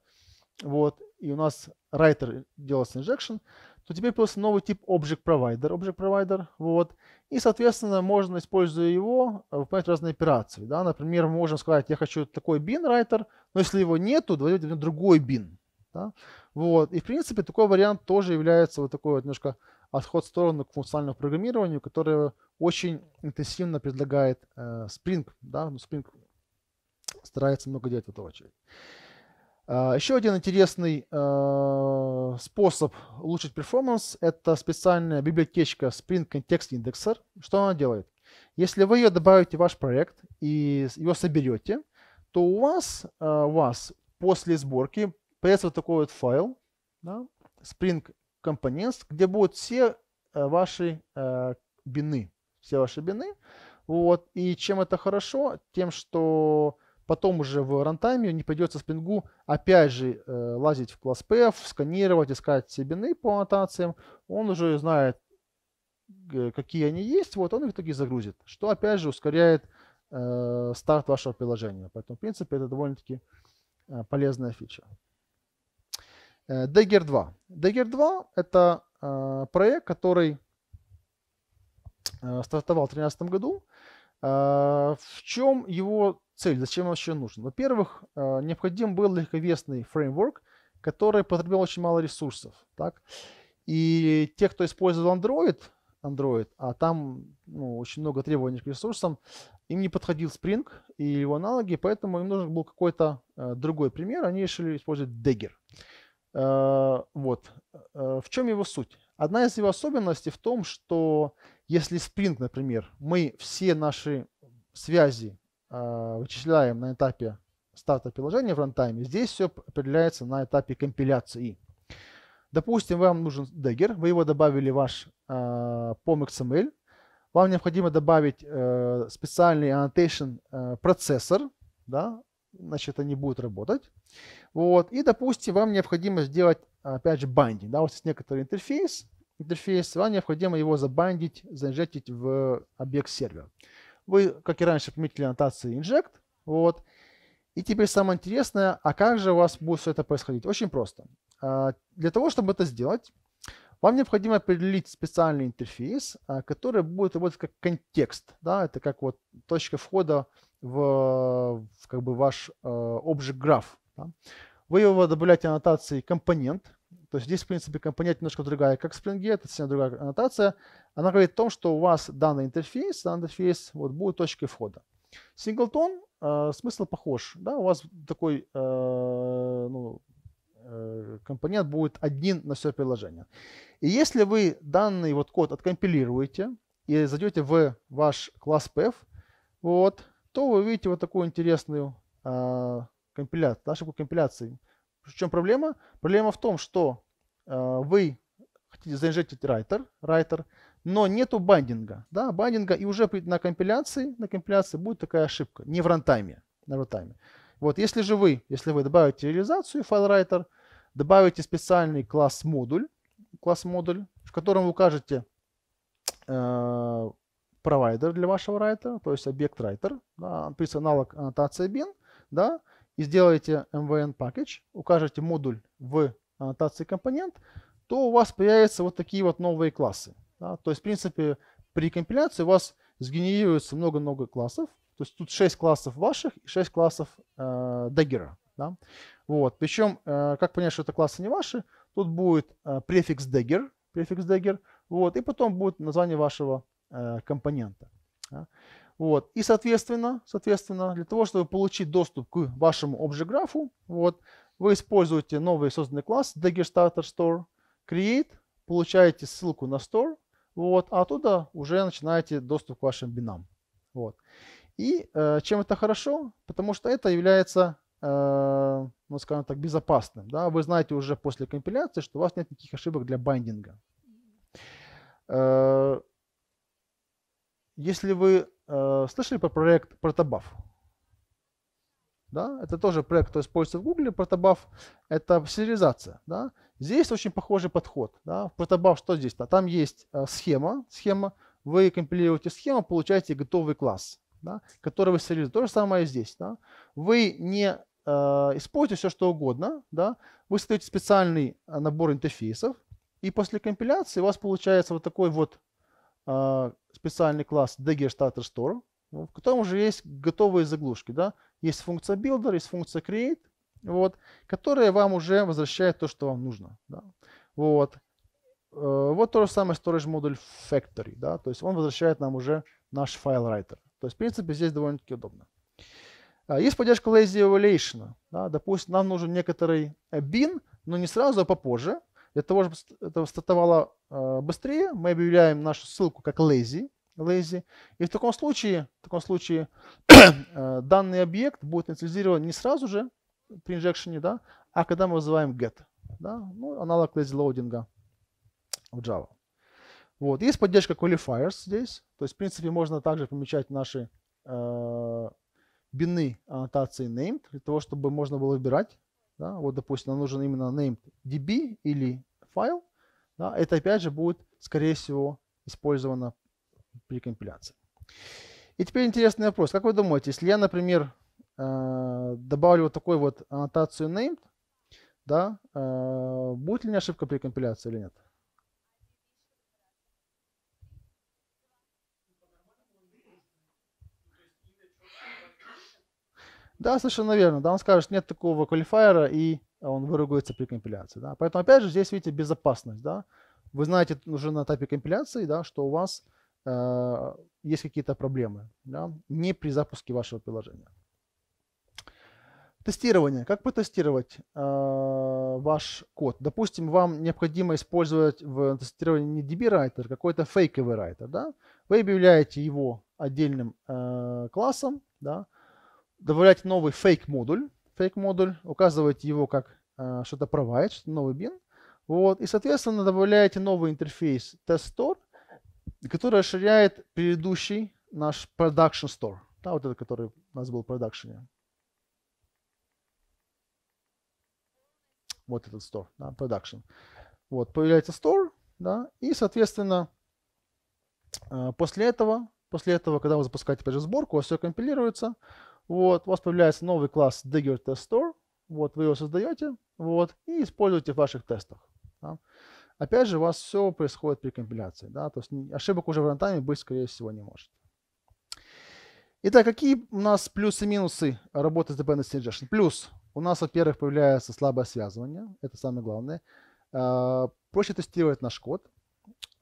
вот, и у нас writer делается injection, то теперь просто новый тип object provider, object provider, вот. И, соответственно, можно, используя его, э, выполнять разные операции, да. Например, мы можем сказать, я хочу такой bin writer, но если его нету, то давайте другой bin, да? Вот. И, в принципе, такой вариант тоже является вот такой вот немножко отход в сторону к функциональному программированию, которое очень интенсивно предлагает э, Spring. Да? Ну, Spring старается много делать в эту очередь. А, Еще один интересный а, способ улучшить перформанс – это специальная библиотечка Spring Context Indexer. Что она делает? Если вы ее добавите в ваш проект и ее соберете, то у вас, а, у вас после сборки появится вот такой вот файл да, Spring Components, где будут все ваши бины. Все ваши бины. Вот. И чем это хорошо? Тем, что Потом уже в рантайме не придется спингу, опять же э, лазить в класс PF, сканировать, искать бины по аннотациям. Он уже знает, какие они есть, вот он их таки загрузит, что опять же ускоряет э, старт вашего приложения. Поэтому, в принципе, это довольно-таки э, полезная фича. Э, Dagger 2. Dagger 2 – это э, проект, который э, стартовал в 2013 году. Э, в чем его цель, зачем он еще нужен? Во-первых, э, необходим был легковесный фреймворк, который потреблял очень мало ресурсов. Так? И те, кто использовал Android, Android, а там ну, очень много требований к ресурсам, им не подходил Spring и его аналоги, поэтому им нужен был какой-то э, другой пример, они решили использовать Dagger. Э, вот. Э, в чем его суть? Одна из его особенностей в том, что если Spring, например, мы все наши связи а, вычисляем на этапе старта приложения в рантайме, здесь все определяется на этапе компиляции. Допустим, вам нужен Dagger, вы его добавили в ваш э, POM XML. Вам необходимо добавить э, специальный annotation э, процессор, да, значит, они будут работать. Вот. И, допустим, вам необходимо сделать, опять же, бандинг. Да, вот есть некоторый интерфейс, интерфейс, вам необходимо его забандить, заинжектить в объект сервера. Вы, как и раньше, пометили аннотации inject. Вот. И теперь самое интересное, а как же у вас будет все это происходить? Очень просто. А, для того, чтобы это сделать, вам необходимо определить специальный интерфейс, а, который будет работать как контекст. Да? Это как вот точка входа в, в как бы ваш э, object graph. Да? Вы его добавляете аннотации компонент, то есть здесь, в принципе, компонент немножко другая, как в Spring, это совсем другая аннотация. Она говорит о том, что у вас данный интерфейс, данный интерфейс вот, будет точкой входа. Синглтон, э, смысл похож. Да? У вас такой э, ну, э, компонент будет один на все приложение. И если вы данный вот код откомпилируете и зайдете в ваш класс PF, вот, то вы увидите вот такую интересную э, компиляцию, нашу компиляцию. В чем проблема? Проблема в том, что э, вы хотите заинжектить райтер, райтер, но нету бандинга, да, бандинга, и уже при на компиляции, на компиляции будет такая ошибка, не в рантайме, на рантайме. Вот, если же вы, если вы добавите реализацию файл FileWriter, добавите специальный класс модуль, класс модуль, в котором вы укажете э, провайдер для вашего райтера, то есть объект райтер, да, аналог аннотации bin, да, и сделаете MVN package, укажете модуль в аннотации компонент, то у вас появятся вот такие вот новые классы. Да? То есть, в принципе, при компиляции у вас сгенерируется много-много классов. То есть тут 6 классов ваших и 6 классов э, Dagger. Да? Вот. Причем, э, как понять, что это классы не ваши, тут будет э, префикс Dagger, префикс Dagger вот, и потом будет название вашего э, компонента. Да? Вот. И, соответственно, соответственно, для того, чтобы получить доступ к вашему обжиграфу, вот, вы используете новый созданный класс Dagger Starter Store, Create, получаете ссылку на Store, вот, а оттуда уже начинаете доступ к вашим бинам. Вот. И э, чем это хорошо? Потому что это является, э, ну, скажем так, безопасным. Да? Вы знаете уже после компиляции, что у вас нет никаких ошибок для бандинга. Э, если вы Э, слышали про проект ProtoBuf? Да? Это тоже проект, который используется в Google. ProtoBuf это сериализация. Да? Здесь очень похожий подход. Да? В Протобаф что здесь? -то? Там есть э, схема, схема. Вы компилируете схему, получаете готовый класс, да? который вы сериализуете. То же самое здесь. Да? Вы не э, используете все, что угодно. Да? Вы создаете специальный э, набор интерфейсов. И после компиляции у вас получается вот такой вот а, специальный класс DGStarter Store, в котором уже есть готовые заглушки. Да? Есть функция Builder, есть функция Create, вот, которая вам уже возвращает то, что вам нужно. Да? Вот. Э, вот то же самое storage Module factory, да, то есть он возвращает нам уже наш файл writer. То есть, в принципе, здесь довольно-таки удобно. А, есть поддержка lazy evaluation. Да, допустим, нам нужен некоторый bin, но не сразу, а попозже. Для того, чтобы это стартовало э, быстрее, мы объявляем нашу ссылку как lazy. lazy. И в таком случае, в таком случае э, данный объект будет инициализирован не сразу же при инжекшене, да, а когда мы вызываем get. Да, ну, аналог lazy лоудинга в Java. Вот. Есть поддержка qualifiers здесь. То есть, в принципе, можно также помечать наши э, бины аннотации named, для того, чтобы можно было выбирать да, вот, допустим, нам нужен именно named DB или файл, да, это опять же будет, скорее всего, использовано при компиляции. И теперь интересный вопрос. Как вы думаете, если я, например, э, добавлю вот такой вот аннотацию named, да, э, будет ли у меня ошибка при компиляции или нет? Да, совершенно верно. Да, он скажет, нет такого квалифайера, и он выругается при компиляции. Да. Поэтому, опять же, здесь видите безопасность. Да. Вы знаете уже на этапе компиляции, да, что у вас э, есть какие-то проблемы. Да, не при запуске вашего приложения. Тестирование. Как протестировать э, ваш код? Допустим, вам необходимо использовать в тестировании не DB-райтер, а какой-то фейковый райтер. Да? Вы объявляете его отдельным э, классом, да? добавлять новый fake модуль, fake модуль, указывать его как э, что-то provide, что-то новый bin. Вот, и, соответственно, добавляете новый интерфейс test store, который расширяет предыдущий наш production store. Да, вот этот, который у нас был в продакшене. Вот этот store, да, production. Вот, появляется store, да, и, соответственно, э, после этого, после этого, когда вы запускаете опять же сборку, у вас все компилируется, вот, у вас появляется новый класс Dagger Test Store. Вот, вы его создаете, вот, и используете в ваших тестах. Да. Опять же, у вас все происходит при компиляции, да, то есть ошибок уже в рантайме быть, скорее всего, не может. Итак, какие у нас плюсы и минусы работы с Dependency Injection? Плюс, у нас, во-первых, появляется слабое связывание, это самое главное. А, проще тестировать наш код.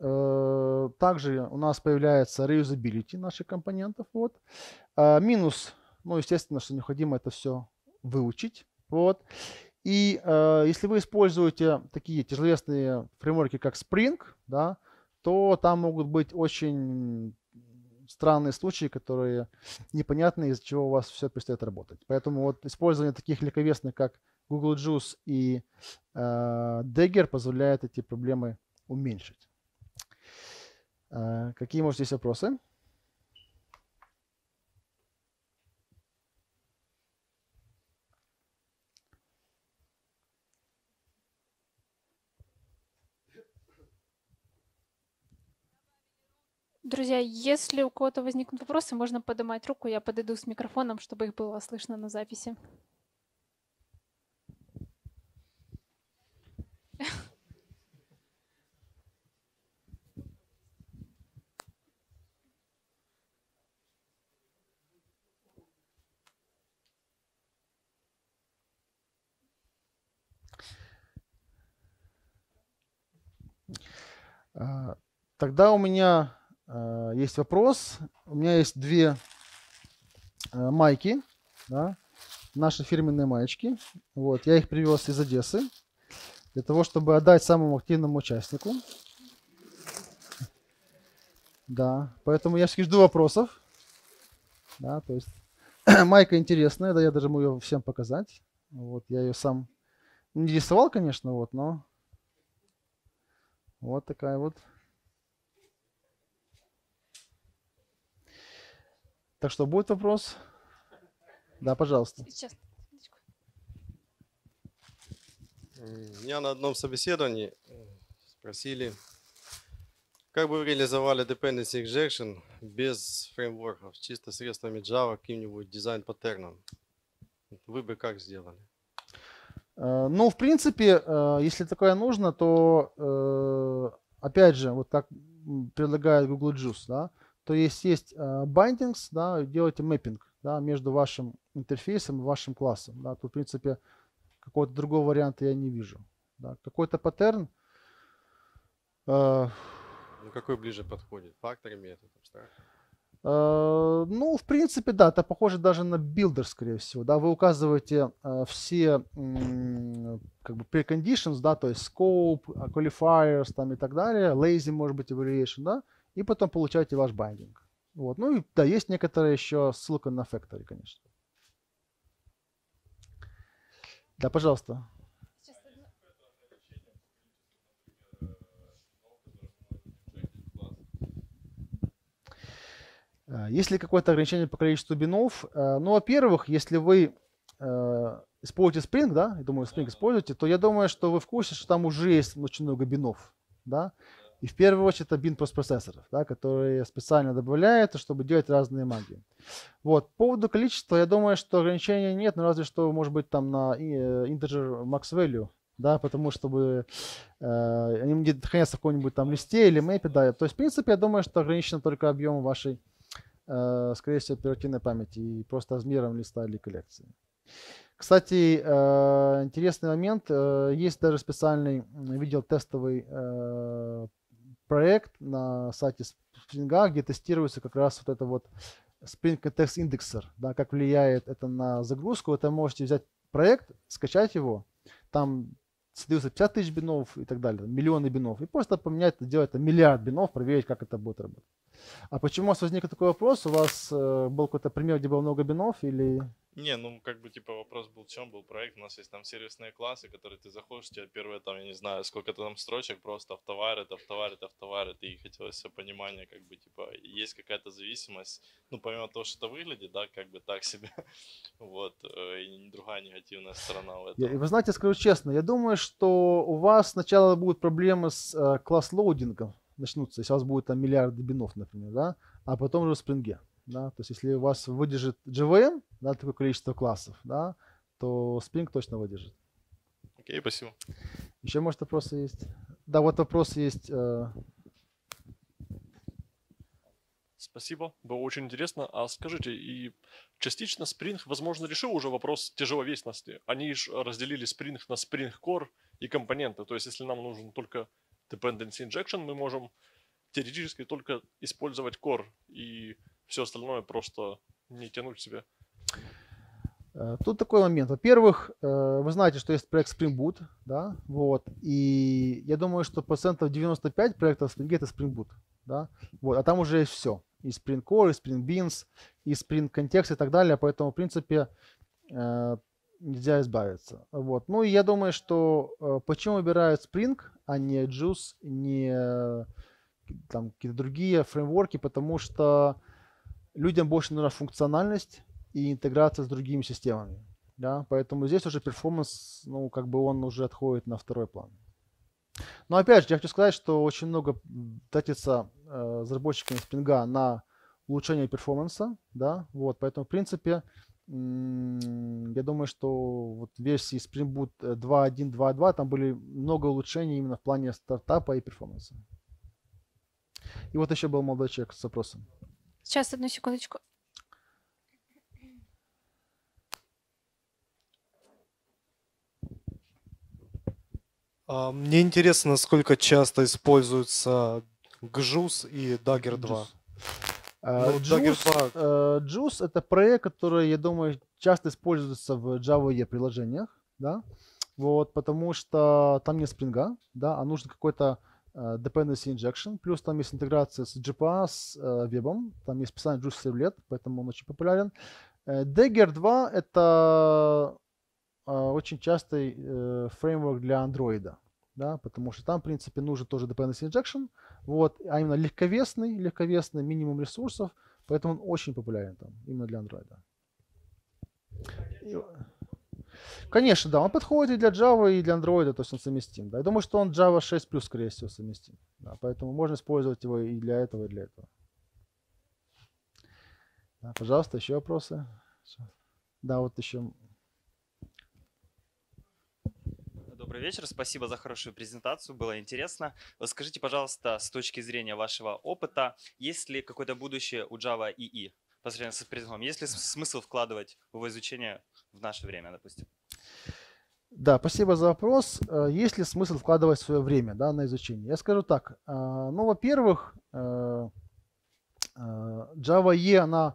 Э, также у нас появляется reusability наших компонентов. Вот. А, минус ну, естественно, что необходимо это все выучить. Вот. И э, если вы используете такие тяжеловесные фреймворки, как Spring, да, то там могут быть очень странные случаи, которые непонятны, из-за чего у вас все перестает работать. Поэтому вот использование таких легковесных, как Google Juice и э, Dagger позволяет эти проблемы уменьшить. Э, какие, может, есть вопросы? Друзья, если у кого-то возникнут вопросы, можно поднимать руку, я подойду с микрофоном, чтобы их было слышно на записи. А, тогда у меня Э, есть вопрос. У меня есть две э, майки, да, наши фирменные маечки. Вот, я их привез из Одессы для того, чтобы отдать самому активному участнику. Да, поэтому я все жду вопросов. Да, то есть майка интересная, да, я даже могу ее всем показать. Вот, я ее сам не рисовал, конечно, вот, но вот такая вот Так что будет вопрос? Да, пожалуйста. Сейчас. Меня на одном собеседовании э, спросили, как бы вы реализовали dependency injection без фреймворков, чисто средствами Java, каким-нибудь дизайн-паттерном? Вы бы как сделали? Э, ну, в принципе, э, если такое нужно, то, опять же, вот так предлагает Google Juice, да, то есть есть э, bindings, да, делаете мэппинг да, между вашим интерфейсом и вашим классом. Да. Тут, в принципе, какого-то другого варианта я не вижу. Да. Какой-то паттерн. Э, ну, какой ближе подходит? Фактор, метод, э, ну, в принципе, да, это похоже даже на билдер, скорее всего. Да, вы указываете э, все э, как бы preconditions, да, то есть scope, э, qualifiers там и так далее, lazy, может быть, evaluation, да, и потом получаете ваш байдинг. Вот. Ну и да, есть некоторая еще ссылка на Factory, конечно. Да, пожалуйста. Э, есть ли какое-то ограничение по количеству бинов? Э, ну, во-первых, если вы э, используете Spring, да, я думаю, Spring используете, то я думаю, что вы в курсе, что там уже есть очень много бинов, да. И в первую очередь это бин процессоров, да, которые специально добавляют, чтобы делать разные магии. Вот. По поводу количества, я думаю, что ограничения нет, но ну, разве что, может быть, там на э, integer max value, да, потому чтобы э, они не хранятся в каком-нибудь там листе или мэпе, да. То есть, в принципе, я думаю, что ограничено только объем вашей, э, скорее всего, оперативной памяти и просто размером листа или коллекции. Кстати, э, интересный момент. Э, есть даже специальный видел тестовый проект на сайте Spring, где тестируется как раз вот это вот Spring Context Indexer, да, как влияет это на загрузку. Это можете взять проект, скачать его, там создаются 50 тысяч бинов и так далее, миллионы бинов, и просто поменять, делать это миллиард бинов, проверить, как это будет работать. А почему у вас возник такой вопрос? У вас э, был какой-то пример, где было много бинов или... Не, ну как бы типа вопрос был, в чем был проект. У нас есть там сервисные классы, которые ты заходишь, у тебя первые там, я не знаю, сколько-то там строчек, просто автоварит, автоварит, автоварит. И хотелось все понимание, как бы типа есть какая-то зависимость. Ну помимо того, что это выглядит, да, как бы так себе. Вот. Э, и другая негативная сторона в этом. И вы знаете, скажу честно, я думаю, что у вас сначала будут проблемы с э, класс-лоудингом начнутся, если у вас будет там миллиарды бинов, например, да, а потом уже в спринге, да, то есть если у вас выдержит JVM, да, такое количество классов, да, то Spring точно выдержит. Окей, okay, спасибо. Еще, может, вопросы есть? Да, вот вопрос есть. Э... Спасибо, было очень интересно. А скажите, и частично Spring, возможно, решил уже вопрос тяжеловесности. Они же разделили Spring на Spring Core и компоненты. То есть, если нам нужен только dependency injection мы можем теоретически только использовать core и все остальное просто не тянуть себе. Э, тут такой момент. Во-первых, э, вы знаете, что есть проект Spring Boot, да, вот, и я думаю, что процентов 95 проектов Spring это Spring Boot, да, вот, а там уже есть все. И Spring Core, и Spring Beans, и Spring Context и так далее, поэтому, в принципе, э, нельзя избавиться. Вот. Ну и я думаю, что э, почему выбирают Spring, а не Juice, не э, там какие-то другие фреймворки, потому что людям больше нужна функциональность и интеграция с другими системами. Да? Поэтому здесь уже перформанс, ну, как бы он уже отходит на второй план. Но опять же, я хочу сказать, что очень много тратится э, разработчиками спринга на улучшение перформанса, да, вот, поэтому, в принципе, э, я думаю, что вот версии Spring Boot 2.1, э, 2.2, там были много улучшений именно в плане стартапа и перформанса. И вот еще был молодой человек с вопросом. Сейчас, одну секундочку. А, мне интересно, насколько часто используются GJUS и Dagger 2. GJUS. Juice, а, Juice ну, э, это проект, который, я думаю, часто используется в Java E приложениях, да, вот, потому что там нет спринга, да, а нужен какой-то э, dependency injection, плюс там есть интеграция с GPA, с э, вебом, там есть специальный Juice сервлет, поэтому он очень популярен. Dagger 2 это очень частый фреймворк для Android, да, потому что там, в принципе, нужен тоже dependency injection, вот, а именно легковесный, легковесный, минимум ресурсов, поэтому он очень популярен там, именно для Android. Конечно, да, он подходит и для Java, и для Android, то есть он совместим. Да. Я думаю, что он Java 6 плюс, скорее всего, совместим. Да, поэтому можно использовать его и для этого, и для этого. Да, пожалуйста, еще вопросы? Да, вот еще добрый вечер. Спасибо за хорошую презентацию, было интересно. Скажите, пожалуйста, с точки зрения вашего опыта, есть ли какое-то будущее у Java EE по сравнению с предыдущим? Есть ли смысл вкладывать в его изучение в наше время, допустим? Да, спасибо за вопрос. Э, есть ли смысл вкладывать свое время да, на изучение? Я скажу так. Э, ну, во-первых, э, Java E, она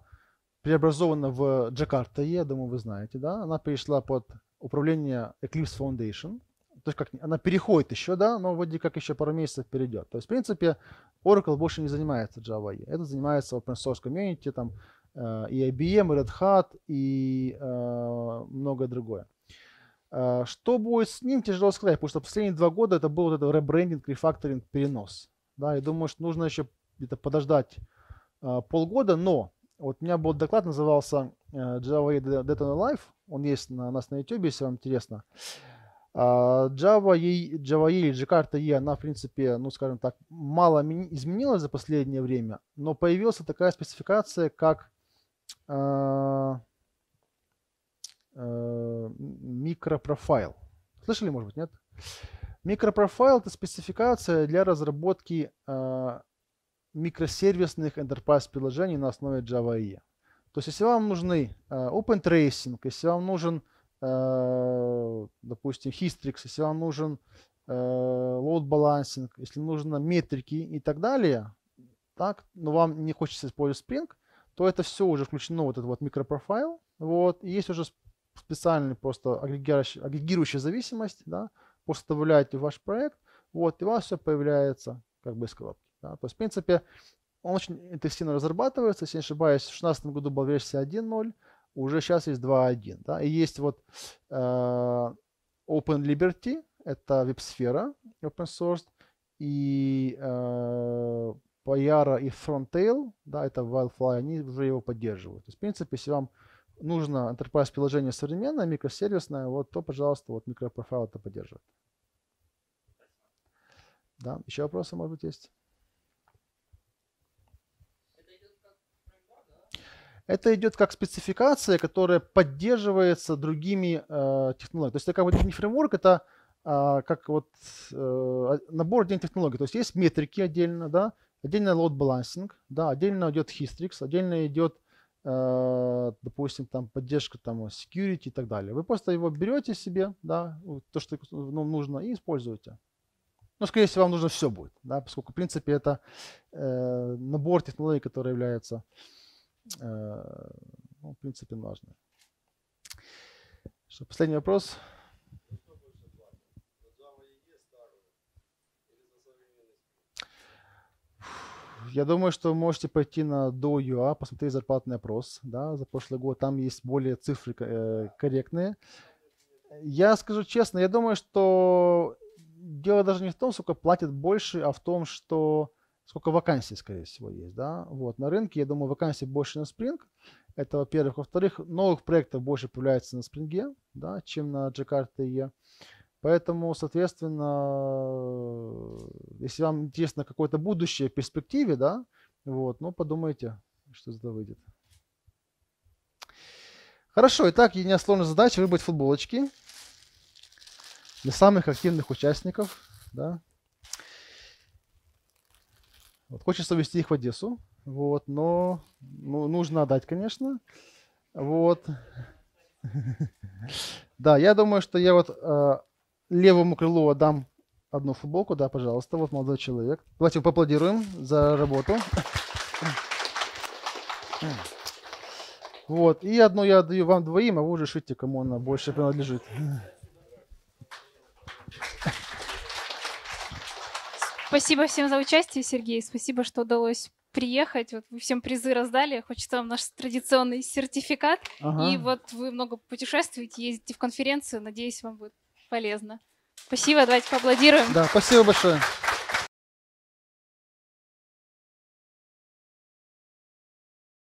преобразована в Jakarta E, думаю, вы знаете, да? Она перешла под управление Eclipse Foundation – то есть как она переходит еще, да, но вроде как еще пару месяцев перейдет. То есть, в принципе, Oracle больше не занимается Java. E. Это занимается open source community, там э, и IBM, и Red Hat, и э, многое другое. Э, что будет с ним, тяжело сказать, потому что последние два года это был вот этот ребрендинг, рефакторинг, перенос. Да, я думаю, что нужно еще где-то подождать э, полгода, но вот у меня был доклад, назывался Java Data Life, он есть на нас на YouTube, если вам интересно. Uh, а, Java, Java E или Jakarta E, она, в принципе, ну, скажем так, мало изменилась за последнее время, но появилась такая спецификация, как а, э, микропрофайл. Слышали, может быть, нет? Микропрофайл – это спецификация для разработки а, микросервисных enterprise приложений на основе Java EE. То есть, если вам нужны Open Tracing, если вам нужен Э, допустим, Hystrix, если вам нужен э, load balancing, если нужно метрики и так далее, так, но вам не хочется использовать Spring, то это все уже включено, вот этот вот микропрофайл, вот, и есть уже специальный просто агрегирующая, агрегирующая зависимость, да, просто добавляете в ваш проект, вот, и у вас все появляется как бы из коробки, да. то есть, в принципе, он очень интенсивно разрабатывается, если не ошибаюсь, в 2016 году была версия 1.0, уже сейчас есть 2.1. Да? И есть вот э, Open Liberty, это веб-сфера open source, и э, Payara и Frontail, да, это Wildfly, они уже его поддерживают. То есть, в принципе, если вам нужно enterprise приложение современное, микросервисное, вот то, пожалуйста, вот микропрофайл это поддерживает. Да, еще вопросы, может быть, есть? Это идет как спецификация, которая поддерживается другими э, технологиями. То есть это как бы не фреймворк, это э, как вот э, набор отдельных технологий. То есть есть метрики отдельно, да, отдельно load balancing, да, отдельно идет Hystrix, отдельно идет, э, допустим, там поддержка там security и так далее. Вы просто его берете себе, да, то, что вам нужно, и используете. Но скорее всего, вам нужно все будет, да, поскольку, в принципе, это э, набор технологий, который является Э, ну, в принципе, важно. Что, последний вопрос. Я думаю, что вы можете пойти на DO.ua, посмотреть зарплатный опрос да, за прошлый год. Там есть более цифры э, корректные. Я скажу честно, я думаю, что дело даже не в том, сколько платят больше, а в том, что сколько вакансий, скорее всего, есть, да, вот, на рынке, я думаю, вакансий больше на Spring, это, во-первых, во-вторых, новых проектов больше появляется на Spring, да, чем на Jakarta E, поэтому, соответственно, если вам интересно какое-то будущее в перспективе, да, вот, ну, подумайте, что это выйдет. Хорошо, итак, единственная задача выбрать футболочки для самых активных участников, да, вот, хочется вести их в Одессу, вот, но ну, нужно отдать, конечно. Вот. Да, я думаю, что я вот э, левому крылу отдам одну футболку, да, пожалуйста, вот молодой человек. Давайте поаплодируем за работу. Вот, и одну я отдаю вам двоим, а вы уже решите, кому она больше принадлежит. Спасибо всем за участие, Сергей. Спасибо, что удалось приехать. Вот вы всем призы раздали. Хочется вам наш традиционный сертификат. Ага. И вот вы много путешествуете, ездите в конференцию. Надеюсь, вам будет полезно. Спасибо. Давайте поаплодируем. Да, спасибо большое.